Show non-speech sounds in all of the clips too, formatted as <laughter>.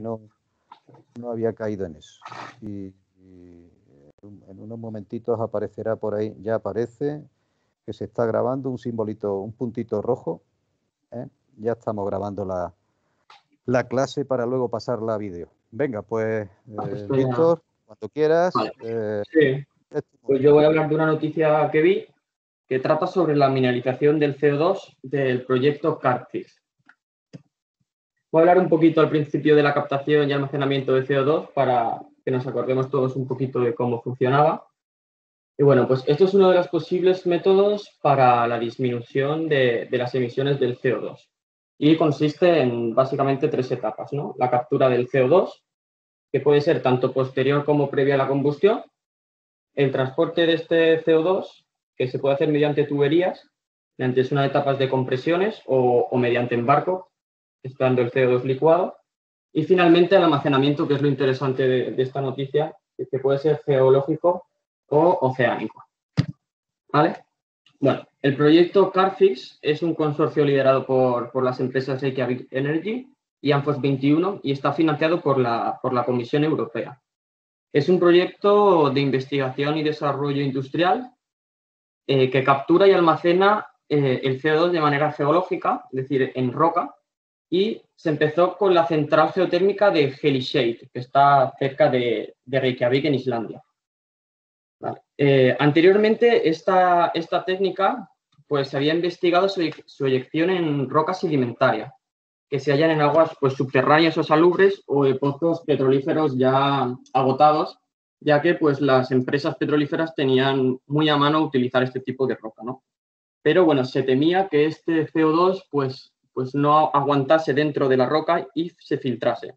no, no había caído en eso. Y, en unos momentitos aparecerá por ahí, ya aparece, que se está grabando un simbolito, un puntito rojo. ¿eh? Ya estamos grabando la, la clase para luego pasarla a vídeo. Venga, pues, ah, pues eh, Víctor, cuando quieras. Eh, este pues yo voy a hablar de una noticia que vi que trata sobre la mineralización del CO2 del proyecto CARTIS. Voy a hablar un poquito al principio de la captación y almacenamiento de CO2 para que nos acordemos todos un poquito de cómo funcionaba. Y bueno, pues esto es uno de los posibles métodos para la disminución de, las emisiones del CO2. Y consiste en básicamente tres etapas, ¿no? La captura del CO2, que puede ser tanto posterior como previa a la combustión, el transporte de este CO2, que se puede hacer mediante tuberías, mediante unas etapas de compresiones o, o mediante embarco, esperando el CO2 licuado. Y finalmente el almacenamiento, que es lo interesante de, esta noticia, que puede ser geológico o oceánico. Bueno, el proyecto CarFix es un consorcio liderado por, las empresas Reykjavik Energy y Anfos 21 y está financiado por la, Comisión Europea. Es un proyecto de investigación y desarrollo industrial eh, que captura y almacena eh, el CO2 de manera geológica, es decir, en roca, y se empezó con la central geotérmica de Hellisheiði que está cerca de, Reykjavik, en Islandia. Eh, anteriormente, esta, esta técnica pues, se había investigado su, su eyección en rocas sedimentarias que se hallan en aguas pues, subterráneas o salubres o de pozos petrolíferos ya agotados, ya que pues, las empresas petrolíferas tenían muy a mano utilizar este tipo de roca. Pero bueno, se temía que este CO2 pues, pues no aguantase dentro de la roca y se filtrase.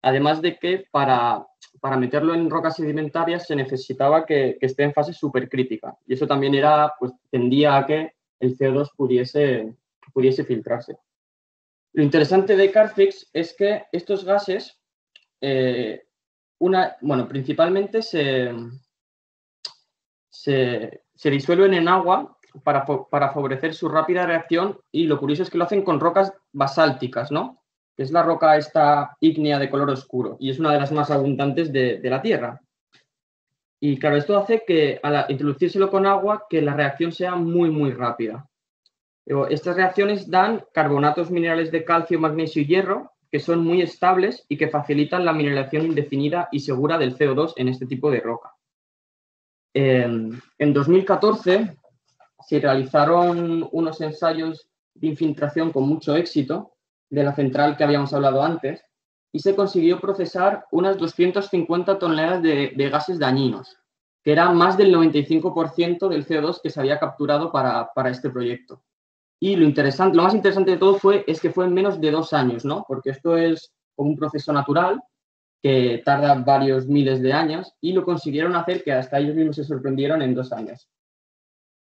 Además de que para, para meterlo en rocas sedimentarias se necesitaba que, esté en fase supercrítica y eso también era, pues, tendía a que el CO2 pudiese, pudiese filtrarse. Lo interesante de Carfix es que estos gases, eh, una, bueno, principalmente se, se disuelven en agua para, favorecer su rápida reacción y lo curioso es que lo hacen con rocas basálticas, ¿no? Que es la roca esta ígnea de color oscuro y es una de las más abundantes de, la Tierra. Y claro, esto hace que al introducírselo con agua, que la reacción sea muy, muy rápida. Eh, estas reacciones dan carbonatos minerales de calcio, magnesio y hierro, que son muy estables y que facilitan la mineración indefinida y segura del CO2 en este tipo de roca. Em, en 2014, se realizaron unos ensayos de infiltración con mucho éxito de la central que habíamos hablado antes y se consiguió procesar unas 250 toneladas de, gases dañinos, que era más del 95% del CO2 que se había capturado para, este proyecto. Y lo, interesante, lo más interesante de todo fue, es que fue en menos de dos años, ¿no? porque esto es un proceso natural que tarda varios miles de años y lo consiguieron hacer que hasta ellos mismos se sorprendieron en dos años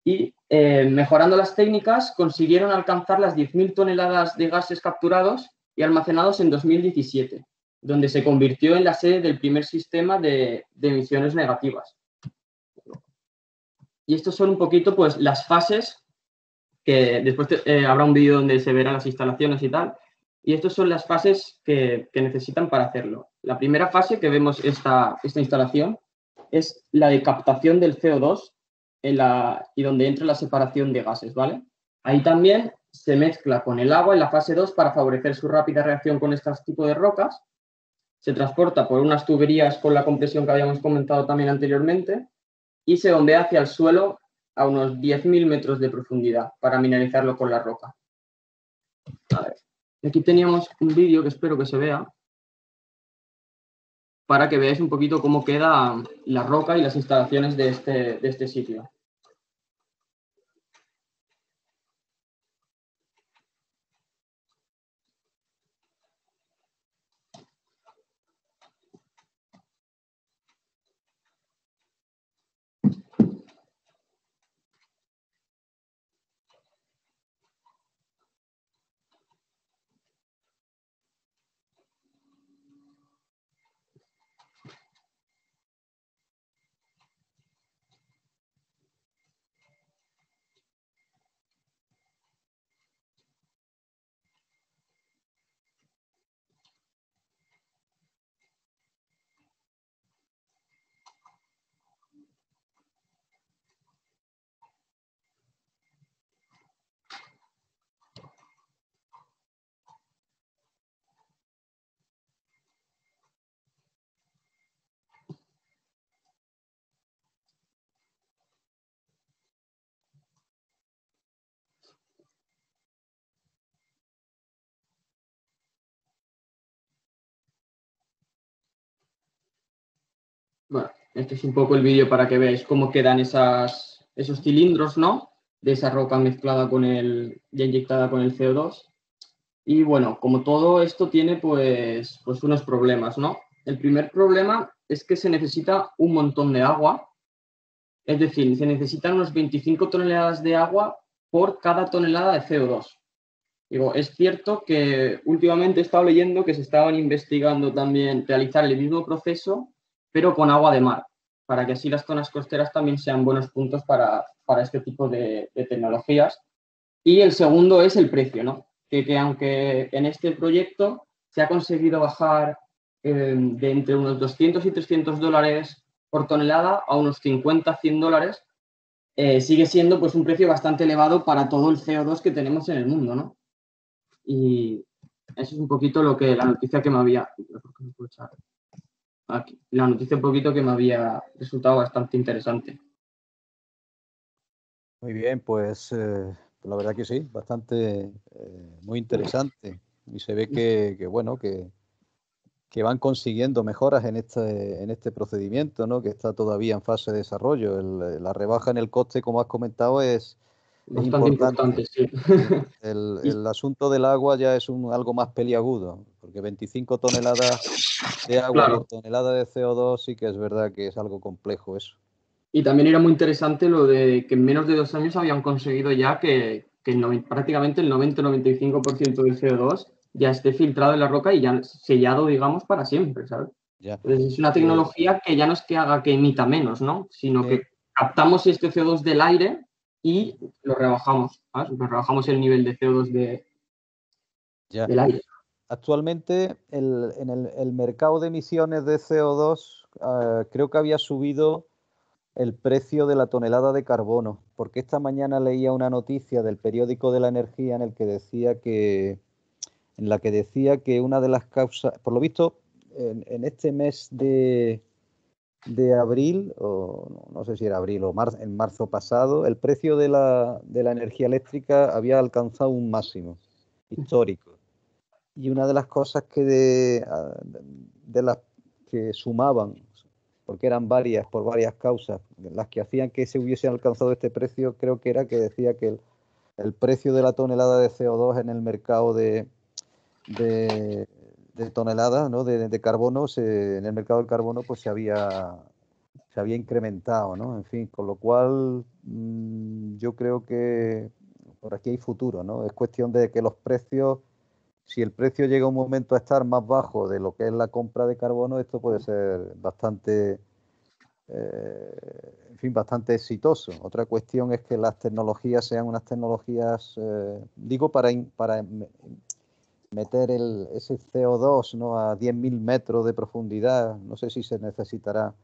y eh, mejorando las técnicas consiguieron alcanzar las 10.000 toneladas de gases capturados y almacenados en 2017, donde se convirtió en la sede del primer sistema de, emisiones negativas. Y estos son un poquito pues, las fases, que después eh, habrá un vídeo donde se verán las instalaciones y tal, y estas son las fases que, necesitan para hacerlo. La primera fase que vemos esta, esta instalación es la de captación del CO2 y donde entra la separación de gases, ¿vale? Ahí también se mezcla con el agua en la fase 2 para favorecer su rápida reacción con este tipo de rocas. Se transporta por unas tuberías con la compresión que habíamos comentado también anteriormente y se bombea hacia el suelo a unos 10.000 metros de profundidad para mineralizarlo con la roca. Aquí teníamos un vídeo que espero que se vea para que veáis un poquito cómo queda la roca y las instalaciones de este, de este sitio. Bueno, este es un poco el vídeo para que veáis cómo quedan esas, esos cilindros, ¿no? De esa roca mezclada con el, inyectada con el CO2. Y bueno, como todo esto tiene pues, pues, unos problemas, ¿no? El primer problema es que se necesita un montón de agua. Es decir, se necesitan unos 25 toneladas de agua por cada tonelada de CO2. Digo, es cierto que últimamente he estado leyendo que se estaban investigando también realizar el mismo proceso pero con agua de mar, para que así las zonas costeras también sean buenos puntos para, este tipo de, tecnologías. Y el segundo es el precio, ¿no? Que, aunque en este proyecto se ha conseguido bajar eh, de entre unos 200 y 300 dólares por tonelada a unos 50, 100 dólares, eh, sigue siendo pues un precio bastante elevado para todo el CO2 que tenemos en el mundo, ¿no? Y eso es un poquito lo que la noticia que me había la noticia un poquito que me había resultado bastante interesante. Muy bien, pues eh, la verdad que sí, bastante, eh, muy interesante. Y se ve que, bueno, que, van consiguiendo mejoras este, en este, procedimiento, ¿no? que está todavía en fase de desarrollo. la rebaja en el coste, como has comentado, es, Bastante importante, sí. <laughs> El, asunto del agua ya es un, algo más peliagudo, porque 25 toneladas de agua tonelada de CO2 sí que es verdad que es algo complejo eso. Y también era muy interesante lo de que en menos de dos años habían conseguido ya que, prácticamente el 90-95% del CO2 ya esté filtrado en la roca y ya sellado, digamos, para siempre, ¿sabes? es una tecnología que ya no es que haga que emita menos, ¿no? Sino que captamos este CO2 del aire y lo rebajamos, lo rebajamos el nivel de CO2 de, del aire. Actualmente en el, mercado de emisiones de CO2 ah, creo que había subido el precio de la tonelada de carbono, porque esta mañana leía una noticia del periódico de la energía en el que decía que en la que decía que una de las causas, por lo visto, en este mes de, de abril, o no sé si era abril o marzo, en marzo pasado, el precio de la, de la energía eléctrica había alcanzado un máximo histórico. Y una de las cosas que, de, de las que sumaban, porque eran varias, por varias causas, las que hacían que se hubiese alcanzado este precio, creo que era que decía que el, el precio de la tonelada de CO2 en el mercado de de toneladas de, carbono en el mercado del carbono pues se había se había incrementado ¿no? en fin con lo cual mm, yo creo que por aquí hay futuro ¿no? es cuestión de que los precios si el precio llega un momento a estar más bajo de lo que es la compra de carbono esto puede ser bastante eh, en fin, bastante exitoso. Otra cuestión es que las tecnologías sean unas tecnologías, eh, digo, para, para meter el, ese CO2 ¿no? a 10.000 metros de profundidad, no sé si se necesitará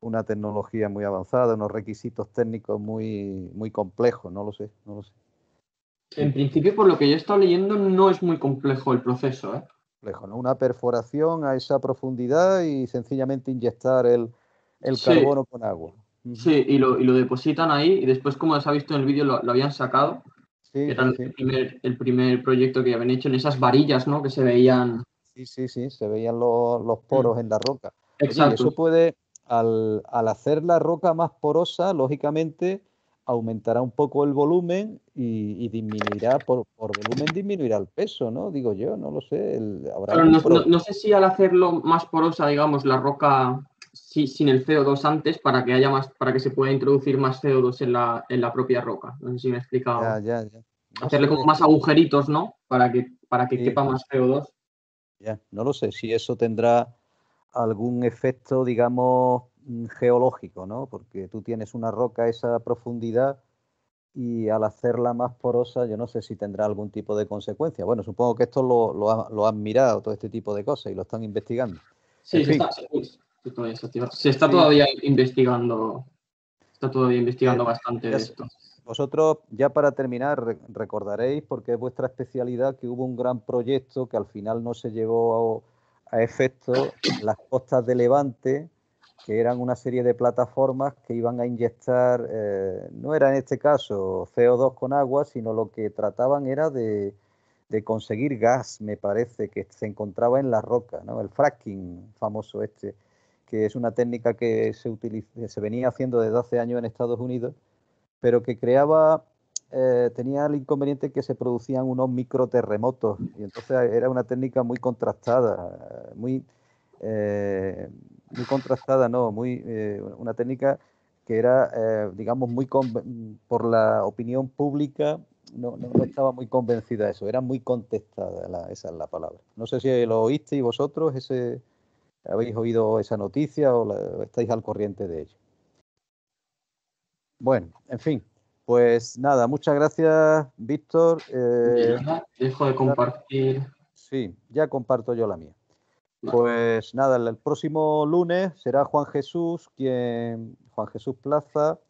una tecnología muy avanzada, unos requisitos técnicos muy, muy complejos, no lo sé, En principio, por lo que yo he estado leyendo, no es muy complejo el proceso. ¿eh? Complejo, ¿no? Una perforación a esa profundidad y sencillamente inyectar el, carbono con agua. Sí, y lo, y lo, depositan ahí y después, como se ha visto en el vídeo, lo, lo habían sacado Sí, el, primer, proyecto que habían hecho en esas varillas, ¿no? Que se veían. Sí, sí, sí, se veían los, mm. poros en la roca. Exacto. eso puede, al, hacer la roca más porosa, lógicamente aumentará un poco el volumen y, disminuirá, por, volumen disminuirá el peso, ¿no? Digo yo, no lo sé. no, sé si al hacerlo más porosa, digamos, la roca sin el CO2 antes para que haya más, para que se pueda introducir más CO2 en la, en la propia roca. No sé si me he explicado. Hacerle como más agujeritos, ¿no? Para que, para que quepa más CO2. Ya, no lo sé si eso tendrá algún efecto, digamos, mm, geológico, ¿no? Porque tú tienes una roca a esa profundidad y al hacerla más porosa, yo no sé si tendrá algún tipo de consecuencia. Bueno, supongo que esto lo, han mirado, todo este tipo de cosas, y lo están investigando. Sí, sí, se, está todavía investigando, está todavía investigando eh, bastante esto. Vosotros, ya para terminar, recordaréis, porque es vuestra especialidad, que hubo un gran proyecto que al final no se llevó a, efecto, las costas de Levante, que eran una serie de plataformas que iban a inyectar, eh, no era en este caso CO2 con agua, sino lo que trataban era de, de conseguir gas, me parece, que se encontraba en la roca, el fracking famoso este que es una técnica que se, se venía haciendo desde hace años en Estados Unidos, pero que creaba, eh, tenía el inconveniente que se producían unos microterremotos, y entonces era una técnica muy contrastada, muy, eh, muy contrastada, no, muy, eh, una técnica que era, digamos, muy por la opinión pública no, no, estaba muy convencida de eso, era muy contestada, esa es la palabra. No sé si lo oísteis vosotros, ese, habéis oído esa noticia o estáis al corriente de ello. Bueno, en fin, pues nada, muchas gracias, Víctor. Eh, dejo de compartir. Sí, ya comparto yo la mía. Pues nada, el próximo lunes será Juan Jesús, quien, Juan Jesús Plaza,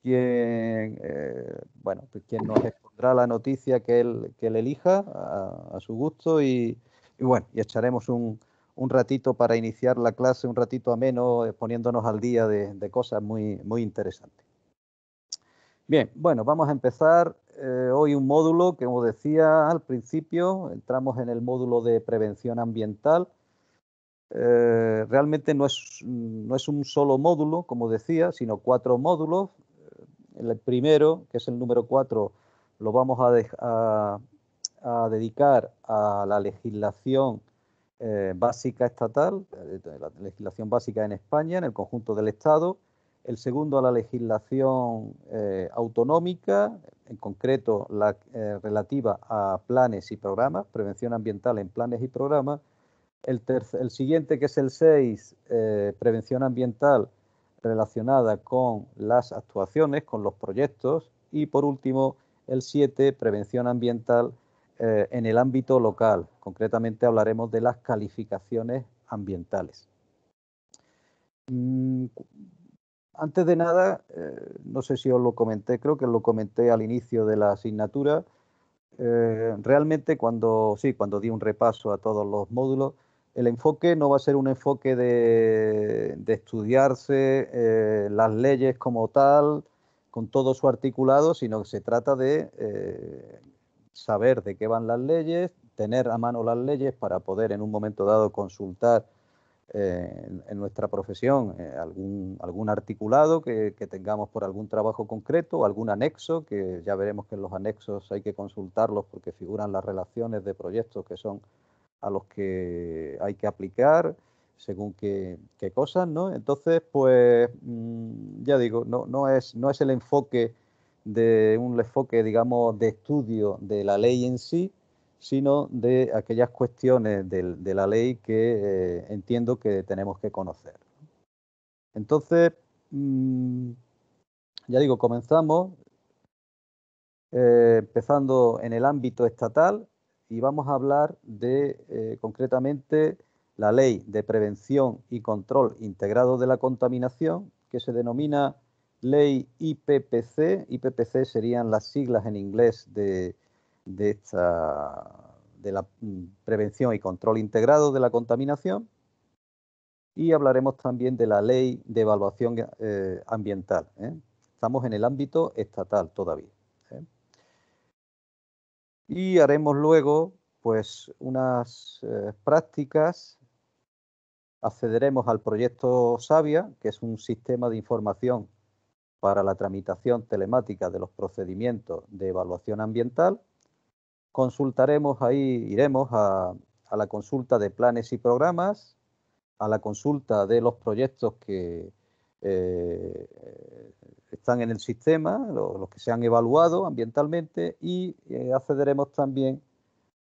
quien, eh, bueno, pues quien nos expondrá la noticia que él, que elija a, su gusto y bueno, y echaremos un, un ratito para iniciar la clase, un ratito ameno, eh, poniéndonos al día de, cosas muy, muy interesantes. Bien, bueno, vamos a empezar eh, hoy un módulo que, como decía al principio, entramos en el módulo de prevención ambiental. Eh, realmente no es, un solo módulo, como decía, sino cuatro módulos. El primero, que es el número cuatro, lo vamos a, a dedicar a la legislación eh, básica estatal, eh, la legislación básica en España, en el conjunto del Estado, el segundo a la legislación eh, autonómica, en concreto la relativa a planes y programas, prevención ambiental en planes y programas, el, el siguiente que es el 6, prevención ambiental relacionada con las actuaciones, con los proyectos, y por último el 7, prevención ambiental eh, en el ámbito local. Concretamente hablaremos de las calificaciones ambientales. Mm, antes de nada, eh, no sé si os lo comenté, creo que lo comenté al inicio de la asignatura. Eh, realmente cuando, sí, cuando di un repaso a todos los módulos, el enfoque no va a ser un enfoque de, estudiarse las leyes como tal, con todo su articulado, sino que se trata de saber de qué van las leyes, tener a mano las leyes para poder en un momento dado consultar eh, en, nuestra profesión eh, algún, algún articulado que, tengamos por algún trabajo concreto, algún anexo, que ya veremos que en los anexos hay que consultarlos porque figuran las relaciones de proyectos que son a los que hay que aplicar según qué, cosas, ¿no? Entonces, pues, mm, ya digo, no, no, es, no es el enfoque de un enfoque, digamos, de estudio de la ley en sí, sino de aquellas cuestiones de, la ley que eh, entiendo que tenemos que conocer. Entonces, mm, ya digo, comenzamos eh, empezando en el ámbito estatal y vamos a hablar de, eh, concretamente, la Ley de Prevención y Control Integrado de la Contaminación, que se denomina ley IPPC. IPPC serían las siglas en inglés de, de, la mm, prevención y control integrado de la contaminación. Y hablaremos también de la ley de evaluación eh, ambiental. ¿eh? Estamos en el ámbito estatal todavía. ¿eh? Y haremos luego pues, unas prácticas accederemos al proyecto SAVIA, que es un sistema de información para la tramitación telemática de los procedimientos de evaluación ambiental. Consultaremos ahí, iremos a, la consulta de planes y programas, a la consulta de los proyectos que eh, están en el sistema, los, que se han evaluado ambientalmente y eh, accederemos también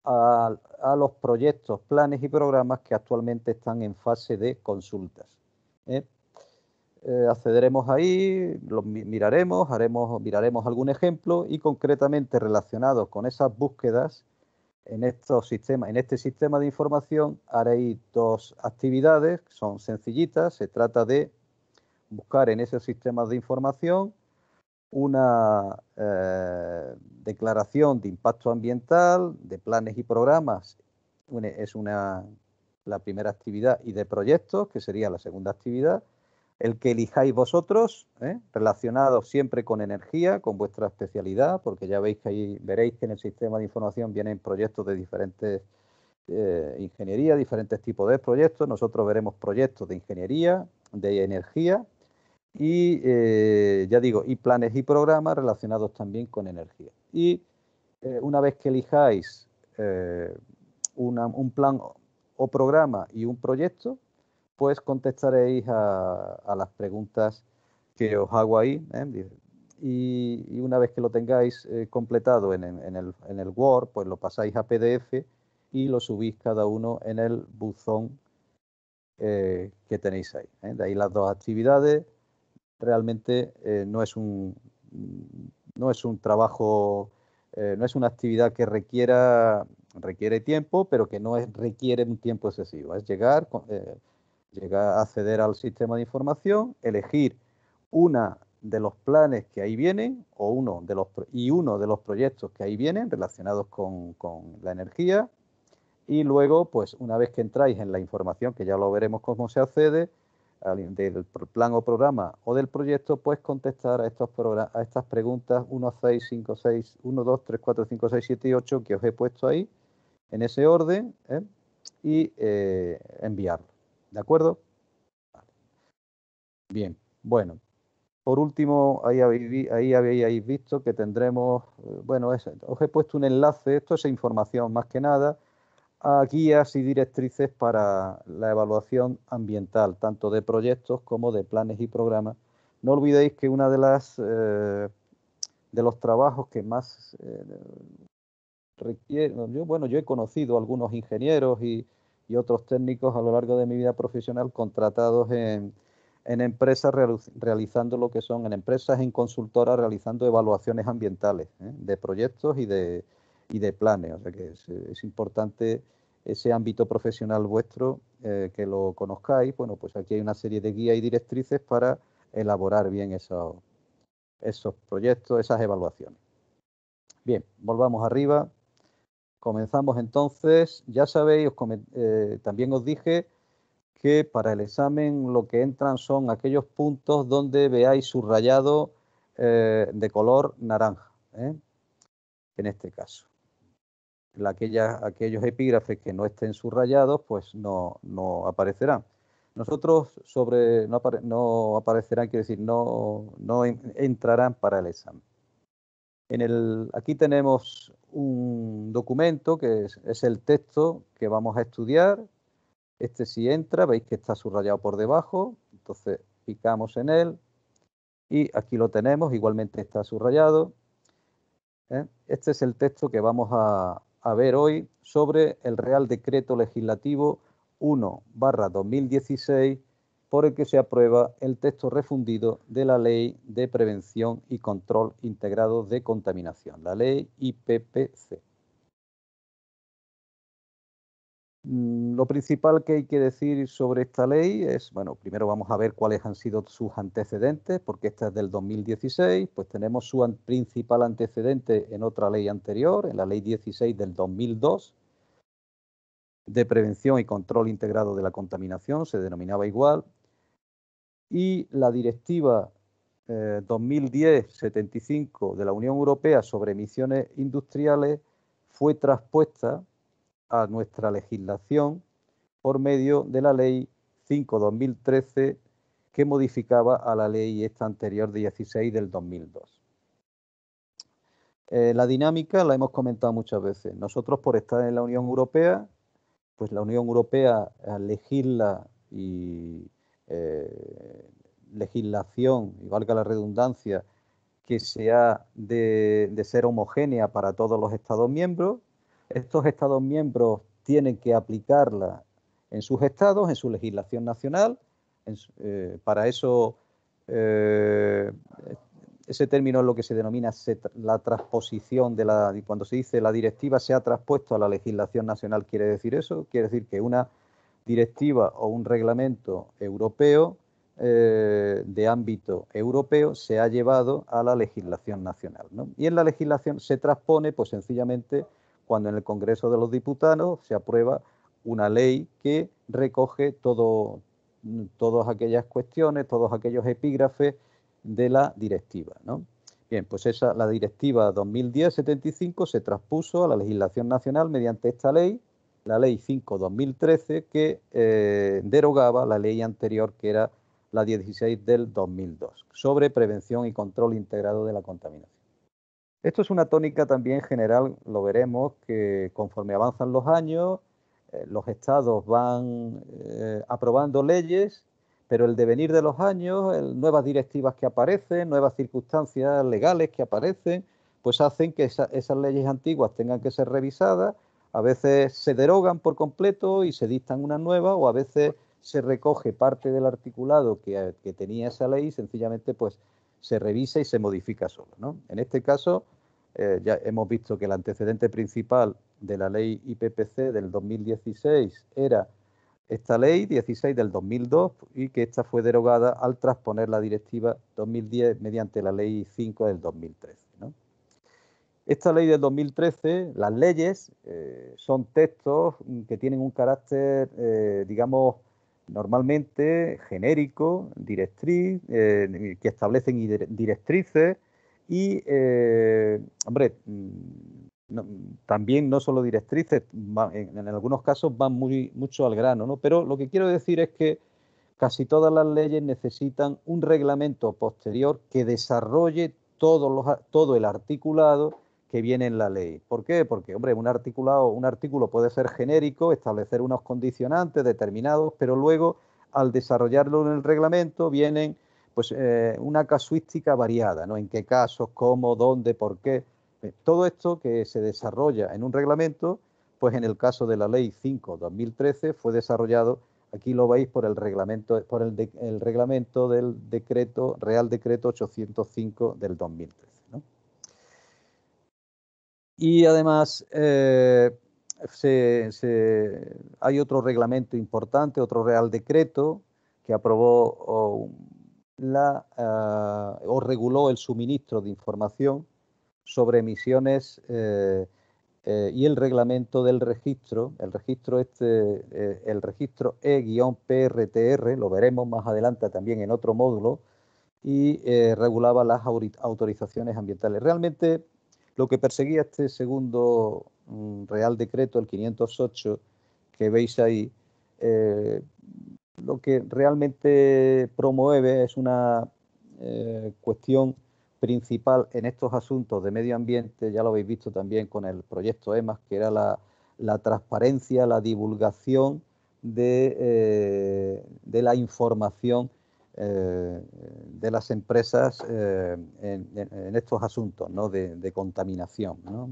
a, los proyectos, planes y programas que actualmente están en fase de consultas. ¿eh? Eh, accederemos ahí, lo miraremos, haremos, miraremos algún ejemplo y concretamente relacionados con esas búsquedas en estos sistemas, en este sistema de información haréis dos actividades, que son sencillitas, se trata de buscar en esos sistemas de información una eh, declaración de impacto ambiental, de planes y programas, es una, la primera actividad, y de proyectos, que sería la segunda actividad, el que elijáis vosotros, ¿eh? relacionados siempre con energía, con vuestra especialidad, porque ya veis que ahí veréis que en el sistema de información vienen proyectos de diferentes eh, ingenierías, diferentes tipos de proyectos. Nosotros veremos proyectos de ingeniería, de energía y eh, ya digo, y planes y programas relacionados también con energía. Y eh, una vez que elijáis un plan o programa y un proyecto, pues contestaréis a, las preguntas que os hago ahí. ¿eh? Y, una vez que lo tengáis eh, completado en, el, en, Word, pues lo pasáis a PDF y lo subís cada uno en el buzón eh, que tenéis ahí. De ahí las dos actividades. Realmente no es un no es un trabajo, no es una actividad que requiera requiere tiempo, pero que no requiere un tiempo excesivo. Es llegar, llegar a acceder al sistema de información, elegir una de los planes que ahí vienen o uno de los, y uno de los proyectos que ahí vienen relacionados con, la energía. Y luego, pues una vez que entráis en la información, que ya lo veremos cómo se accede, del plan o programa o del proyecto, pues contestar a, estos a estas preguntas 1, 6, 5, 6, 1, 2, 3, 4, 5, 6, 7 y 8 que os he puesto ahí en ese orden ¿eh? y eh, enviarlo. ¿De acuerdo? Bien, bueno. Por último, ahí habéis, visto que tendremos, eh, bueno, os he puesto un enlace, esto es información más que nada, a guías y directrices para la evaluación ambiental, tanto de proyectos como de planes y programas. No olvidéis que una de las eh, de los trabajos que más eh, bueno, yo he conocido a algunos ingenieros y, y otros técnicos a lo largo de mi vida profesional contratados en, empresas realizando lo que son, en empresas, en consultoras realizando evaluaciones ambientales ¿eh? de proyectos y de, y de planes. O sea que es, importante ese ámbito profesional vuestro eh, que lo conozcáis. Bueno, pues aquí hay una serie de guías y directrices para elaborar bien esos, esos proyectos, esas evaluaciones. Bien, volvamos arriba. Comenzamos entonces, ya sabéis, eh, también os dije que para el examen lo que entran son aquellos puntos donde veáis subrayado eh, de color naranja, ¿eh? en este caso. aquellos epígrafes que no estén subrayados, pues no, aparecerán. Nosotros sobre no, aparecerán, quiero decir, no entrarán para el examen el, aquí tenemos un documento que es, el texto que vamos a estudiar. Este si entra, veis que está subrayado por debajo, entonces picamos en él y aquí lo tenemos, igualmente está subrayado. ¿eh? Este es el texto que vamos a, ver hoy sobre el Real Decreto Legislativo 1 2016 por el que se aprueba el texto refundido de la Ley de Prevención y Control Integrado de Contaminación, la Ley IPPC. Mm, lo principal que hay que decir sobre esta ley es, bueno, primero vamos a ver cuáles han sido sus antecedentes, porque esta es del 2016, pues tenemos su principal antecedente en otra ley anterior, en la ley 16 del 2002, de prevención y control integrado de la contaminación, se denominaba igual, y la Directiva 2010-75 eh, de la Unión Europea sobre emisiones industriales fue traspuesta a nuestra legislación por medio de la Ley 5-2013 que modificaba a la ley esta anterior 16 del 2002. Eh, la dinámica la hemos comentado muchas veces. Nosotros por estar en la Unión Europea, pues la Unión Europea eh, legisla y, eh, legislación, y valga la redundancia, que sea de, de ser homogénea para todos los Estados miembros. Estos Estados miembros tienen que aplicarla en sus estados, en su legislación nacional. Eh, para eso, eh, ese término es lo que se denomina la transposición de la. Cuando se dice la directiva se ha traspuesto a la legislación nacional, quiere decir eso, quiere decir que una directiva o un reglamento europeo eh, de ámbito europeo se ha llevado a la legislación nacional. Y en la legislación se transpone, pues sencillamente, cuando en el Congreso de los Diputados se aprueba una ley que recoge todo, todas aquellas cuestiones, todos aquellos epígrafes de la directiva. ¿no? Bien, pues esa, la directiva 2010-75 se transpuso a la legislación nacional mediante esta ley la ley 5-2013 que eh, derogaba la ley anterior que era la 16 del 2002 sobre prevención y control integrado de la contaminación. Esto es una tónica también general, lo veremos, que conforme avanzan los años, eh, los estados van eh, aprobando leyes, pero el devenir de los años, nuevas directivas que aparecen, nuevas circunstancias legales que aparecen, pues hacen que esas leyes antiguas tengan que ser revisadas a veces se derogan por completo y se dictan una nueva o a veces se recoge parte del articulado que, tenía esa ley y sencillamente pues se revisa y se modifica solo. En este caso eh, ya hemos visto que el antecedente principal de la ley IPPC del 2016 era esta ley 16 del 2002 y que esta fue derogada al transponer la directiva 2010 mediante la ley 5 del 2013. Esta ley del 2013, las leyes, eh, son textos que tienen un carácter, eh, digamos, normalmente genérico, directriz, eh, que establecen directrices y, hombre, mm, también no solo directrices, en, algunos casos van muy, mucho al grano, ¿no? Pero lo que quiero decir es que casi todas las leyes necesitan un reglamento posterior que desarrolle los, todo el articulado que viene en la ley. ¿Por qué? Porque, hombre, un, articulado, un artículo puede ser genérico, establecer unos condicionantes determinados, pero luego, al desarrollarlo en el reglamento, vienen pues eh, una casuística variada, ¿no? En qué casos, cómo, dónde, por qué. Eh, todo esto que se desarrolla en un reglamento, pues en el caso de la Ley 5-2013 fue desarrollado, aquí lo veis por el reglamento, por el, el reglamento del decreto, Real Decreto 805 del 2013. ¿no? Y además eh, hay otro reglamento importante, otro real decreto que aprobó o, la, eh, o reguló el suministro de información sobre emisiones eh, y el reglamento del registro, el registro este, el registro E-PRTR, lo veremos más adelante también en otro módulo, y regulaba las autorizaciones ambientales. Realmente lo que perseguía este segundo mm, Real Decreto, el 508, que veis ahí, eh, lo que realmente promueve es una eh, cuestión principal en estos asuntos de medio ambiente, ya lo habéis visto también con el proyecto EMAS, que era la, transparencia, la divulgación de eh, la información eh, de las empresas eh, en, estos asuntos de, contaminación. ¿no?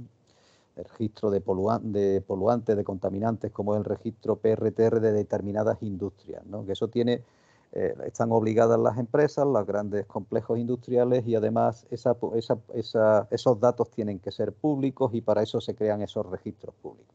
El registro de, poluan, de, poluantes, de contaminantes, como el registro PRTR de determinadas industrias, ¿no? que eso tiene, eh, están obligadas las empresas, los grandes complejos industriales y además esa, esos datos tienen que ser públicos y para eso se crean esos registros públicos.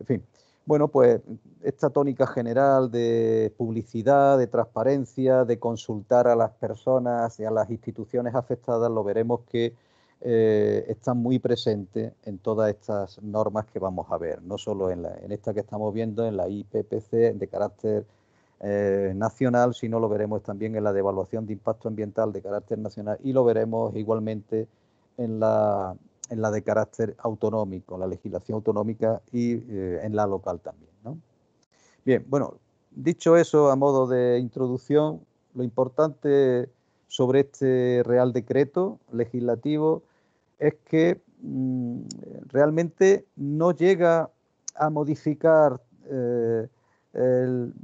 En fin, bueno, pues esta tónica general de publicidad, de transparencia, de consultar a las personas y a las instituciones afectadas, lo veremos que eh, está muy presente en todas estas normas que vamos a ver, no solo en, la, en esta que estamos viendo, en la IPPC de carácter eh, nacional, sino lo veremos también en la devaluación de impacto ambiental de carácter nacional y lo veremos igualmente en la en la de carácter autonómico, la legislación autonómica y eh, en la local también. Bien, bueno, dicho eso a modo de introducción, lo importante sobre este Real Decreto legislativo es que mm, realmente no llega a modificar eh, el,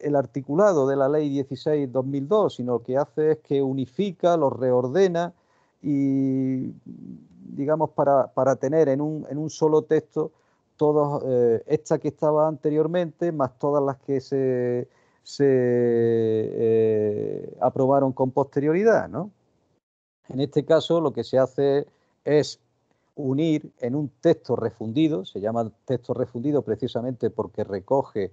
el, articulado de la Ley 16-2002, sino lo que hace es que unifica, los reordena y digamos, para, tener en un, solo texto todas eh, esta que estaba anteriormente, más todas las que se, eh, aprobaron con posterioridad. En este caso, lo que se hace es unir en un texto refundido, se llama texto refundido precisamente porque recoge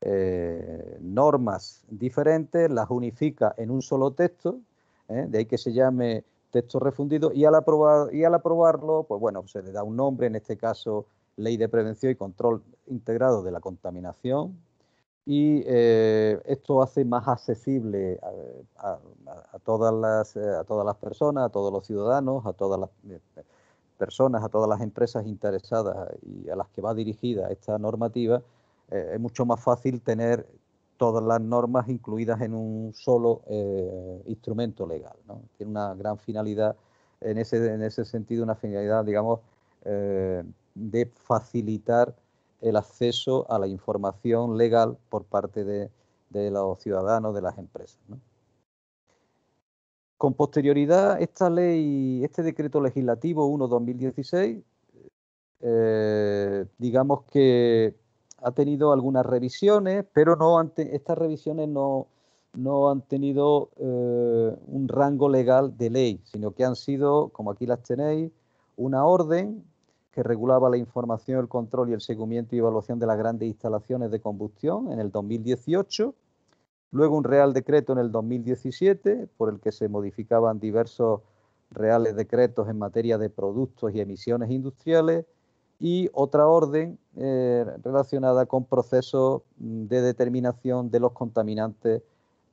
eh, normas diferentes, las unifica en un solo texto, ¿eh? de ahí que se llame texto refundido y al, aprobarlo, pues bueno, se le da un nombre, en este caso Ley de Prevención y Control Integrado de la Contaminación, y eh, esto hace más accesible a, todas las, a todas las personas, a todos los ciudadanos, a todas las eh, personas, a todas las empresas interesadas y a las que va dirigida esta normativa, eh, es mucho más fácil tener todas las normas incluidas en un solo eh, instrumento legal. Tiene una gran finalidad, en ese, en ese sentido, una finalidad, digamos, eh, de facilitar el acceso a la información legal por parte de, los ciudadanos, de las empresas. Con posterioridad, esta ley, este decreto legislativo 1-2016, eh, digamos que ha tenido algunas revisiones, pero no ante, estas revisiones no, no han tenido eh, un rango legal de ley, sino que han sido, como aquí las tenéis, una orden que regulaba la información, el control y el seguimiento y evaluación de las grandes instalaciones de combustión en el 2018, luego un real decreto en el 2017 por el que se modificaban diversos reales decretos en materia de productos y emisiones industriales y otra orden eh, relacionada con procesos mm, de determinación de los contaminantes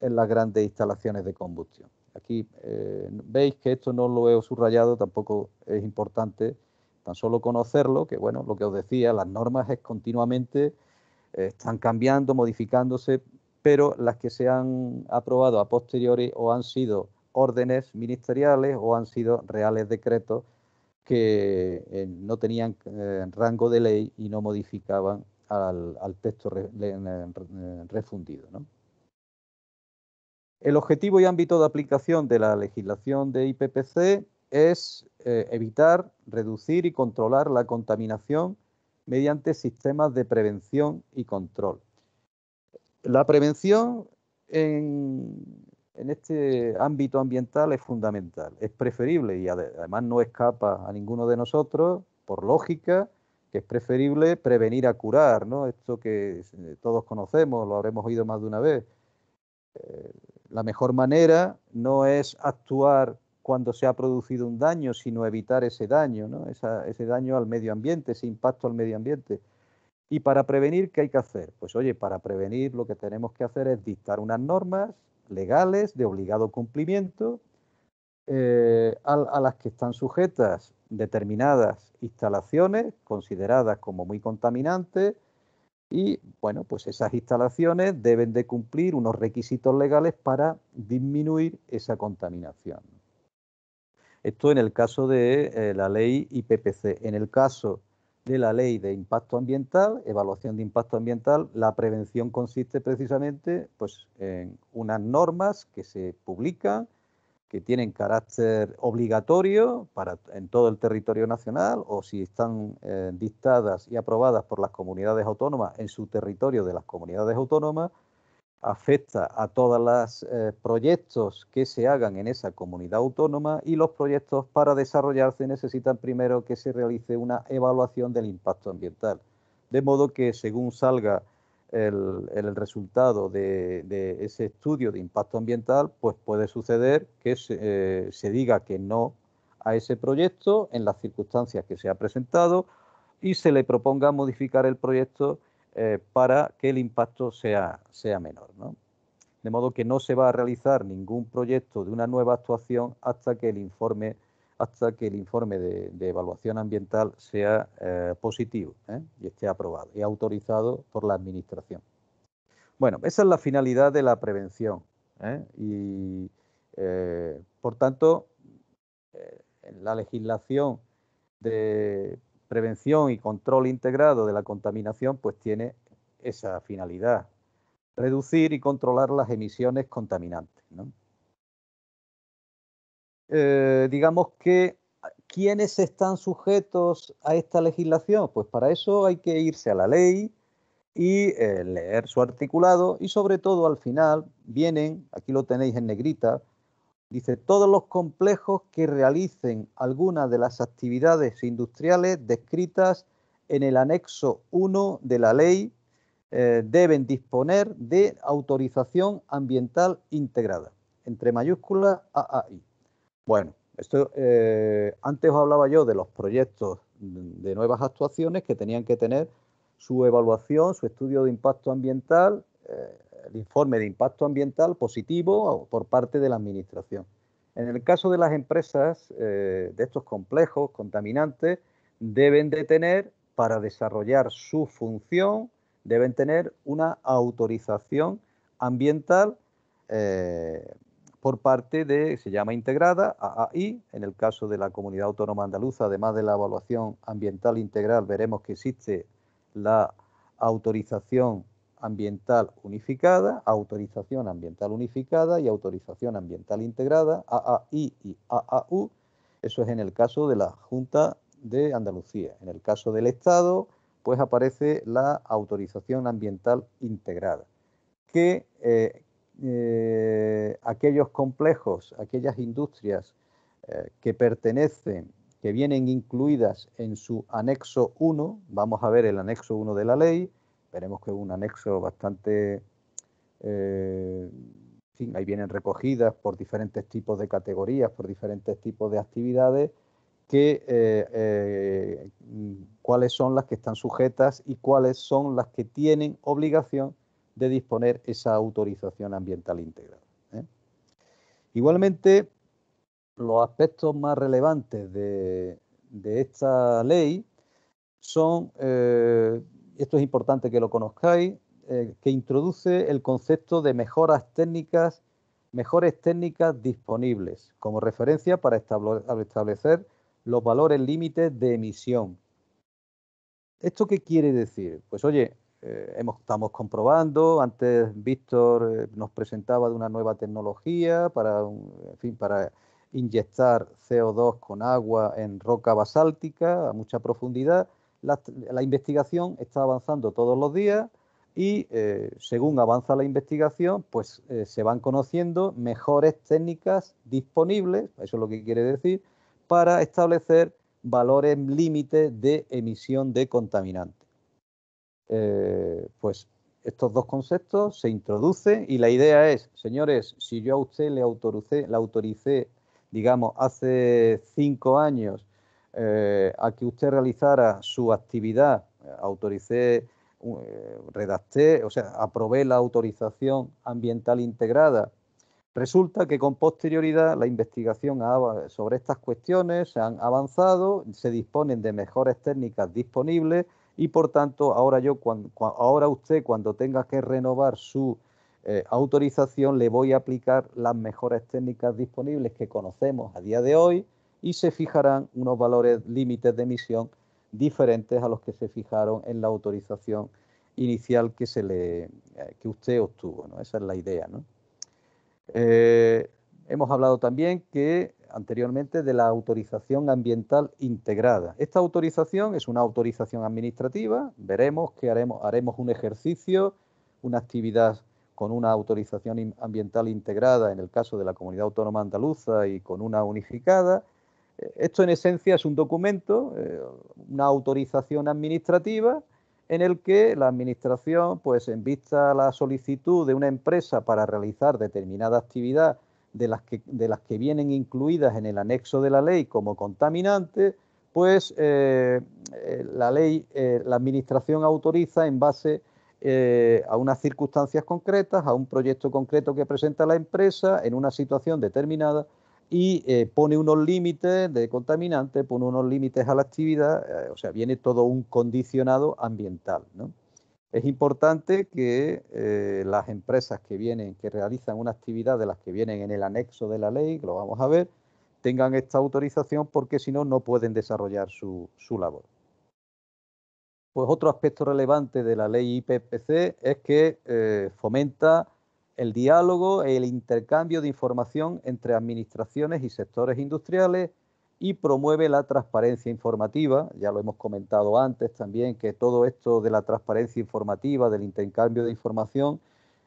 en las grandes instalaciones de combustión. Aquí eh, veis que esto no lo he subrayado, tampoco es importante tan solo conocerlo, que bueno, lo que os decía, las normas es continuamente eh, están cambiando, modificándose, pero las que se han aprobado a posteriori o han sido órdenes ministeriales o han sido reales decretos que eh, no tenían eh, rango de ley y no modificaban al, texto refundido. El objetivo y ámbito de aplicación de la legislación de IPPC es eh, evitar, reducir y controlar la contaminación mediante sistemas de prevención y control. La prevención en, en este ámbito ambiental es fundamental, es preferible y además no escapa a ninguno de nosotros, por lógica, que es preferible prevenir a curar, ¿no? Esto que eh, todos conocemos, lo habremos oído más de una vez. Eh, la mejor manera no es actuar cuando se ha producido un daño, sino evitar ese daño, ¿no? ese daño al medio ambiente, ese impacto al medio ambiente. ¿Y para prevenir qué hay que hacer? Pues oye, para prevenir lo que tenemos que hacer es dictar unas normas legales de obligado cumplimiento, eh, a, las que están sujetas determinadas instalaciones consideradas como muy contaminantes y, bueno, pues esas instalaciones deben de cumplir unos requisitos legales para disminuir esa contaminación. Esto en el caso de eh, la ley IPPC. En el caso de la ley de impacto ambiental, evaluación de impacto ambiental, la prevención consiste precisamente pues, en unas normas que se publican, que tienen carácter obligatorio para, en todo el territorio nacional o si están eh, dictadas y aprobadas por las comunidades autónomas en su territorio de las comunidades autónomas afecta a todos los eh, proyectos que se hagan en esa comunidad autónoma y los proyectos para desarrollarse necesitan primero que se realice una evaluación del impacto ambiental. De modo que según salga el, resultado de, ese estudio de impacto ambiental, pues puede suceder que se, eh, se diga que no a ese proyecto en las circunstancias que se ha presentado y se le proponga modificar el proyecto eh, para que el impacto sea, sea menor. De modo que no se va a realizar ningún proyecto de una nueva actuación hasta que el informe, hasta que el informe de, evaluación ambiental sea eh, positivo ¿eh? y esté aprobado y autorizado por la Administración. Bueno, esa es la finalidad de la prevención y, por tanto, en la legislación de prevención y control integrado de la contaminación, pues tiene esa finalidad, reducir y controlar las emisiones contaminantes. Eh, digamos que, ¿quiénes están sujetos a esta legislación? Pues para eso hay que irse a la ley y eh, leer su articulado y sobre todo al final vienen, aquí lo tenéis en negrita, Dice, todos los complejos que realicen alguna de las actividades industriales descritas en el anexo 1 de la ley eh, deben disponer de autorización ambiental integrada, entre mayúsculas AAI. Bueno, esto, eh, antes os hablaba yo de los proyectos de nuevas actuaciones que tenían que tener su evaluación, su estudio de impacto ambiental, eh, el informe de impacto ambiental positivo por parte de la Administración. En el caso de las empresas eh, de estos complejos contaminantes, deben de tener, para desarrollar su función, deben tener una autorización ambiental eh, por parte de, se llama integrada, AAI, en el caso de la comunidad autónoma andaluza, además de la evaluación ambiental integral, veremos que existe la autorización ambiental unificada, autorización ambiental unificada y autorización ambiental integrada, AAI y AAU. Eso es en el caso de la Junta de Andalucía. En el caso del Estado, pues aparece la autorización ambiental integrada, que eh, eh, aquellos complejos, aquellas industrias eh, que pertenecen, que vienen incluidas en su anexo 1, vamos a ver el anexo 1 de la ley, veremos que es un anexo bastante... Eh, ahí vienen recogidas por diferentes tipos de categorías, por diferentes tipos de actividades, que, eh, eh, cuáles son las que están sujetas y cuáles son las que tienen obligación de disponer esa autorización ambiental integrada. Igualmente, los aspectos más relevantes de, esta ley son esto es importante que lo conozcáis, eh, que introduce el concepto de mejoras técnicas, mejores técnicas disponibles, como referencia para establecer los valores límites de emisión. ¿Esto qué quiere decir? Pues oye, eh, estamos comprobando, antes Víctor eh, nos presentaba de una nueva tecnología para, fin, para inyectar CO2 con agua en roca basáltica a mucha profundidad la, investigación está avanzando todos los días y eh, según avanza la investigación, pues eh, se van conociendo mejores técnicas disponibles, eso es lo que quiere decir, para establecer valores límites de emisión de contaminantes. Eh, pues estos dos conceptos se introducen y la idea es, señores, si yo a usted le autoricé, le autoricé digamos, hace cinco años eh, a que usted realizara su actividad, autoricé, eh, redacté, o sea, aprobé la autorización ambiental integrada. Resulta que con posterioridad la investigación sobre estas cuestiones se han avanzado, se disponen de mejores técnicas disponibles y por tanto ahora yo ahora usted cuando tenga que renovar su eh, autorización le voy a aplicar las mejores técnicas disponibles que conocemos a día de hoy y se fijarán unos valores límites de emisión diferentes a los que se fijaron en la autorización inicial que, se le, eh, que usted obtuvo. Esa es la idea. Eh, hemos hablado también que anteriormente de la autorización ambiental integrada. Esta autorización es una autorización administrativa. Veremos que haremos, haremos un ejercicio, una actividad con una autorización ambiental integrada en el caso de la comunidad autónoma andaluza y con una unificada esto en esencia es un documento, eh, una autorización administrativa en el que la administración, pues en vista a la solicitud de una empresa para realizar determinada actividad de las que, vienen incluidas en el anexo de la ley como contaminante, pues eh, eh, la ley, la administración autoriza en base a unas circunstancias concretas, a un proyecto concreto que presenta la empresa en una situación determinada, y eh, pone unos límites de contaminante pone unos límites a la actividad, eh, o sea, viene todo un condicionado ambiental. ¿no? Es importante que eh, las empresas que vienen, que realizan una actividad de las que vienen en el anexo de la ley, que lo vamos a ver, tengan esta autorización porque si no, no pueden desarrollar su, su labor. Pues otro aspecto relevante de la ley IPPC es que fomenta el diálogo, el intercambio de información entre administraciones y sectores industriales y promueve la transparencia informativa. Ya lo hemos comentado antes también que todo esto de la transparencia informativa, del intercambio de información,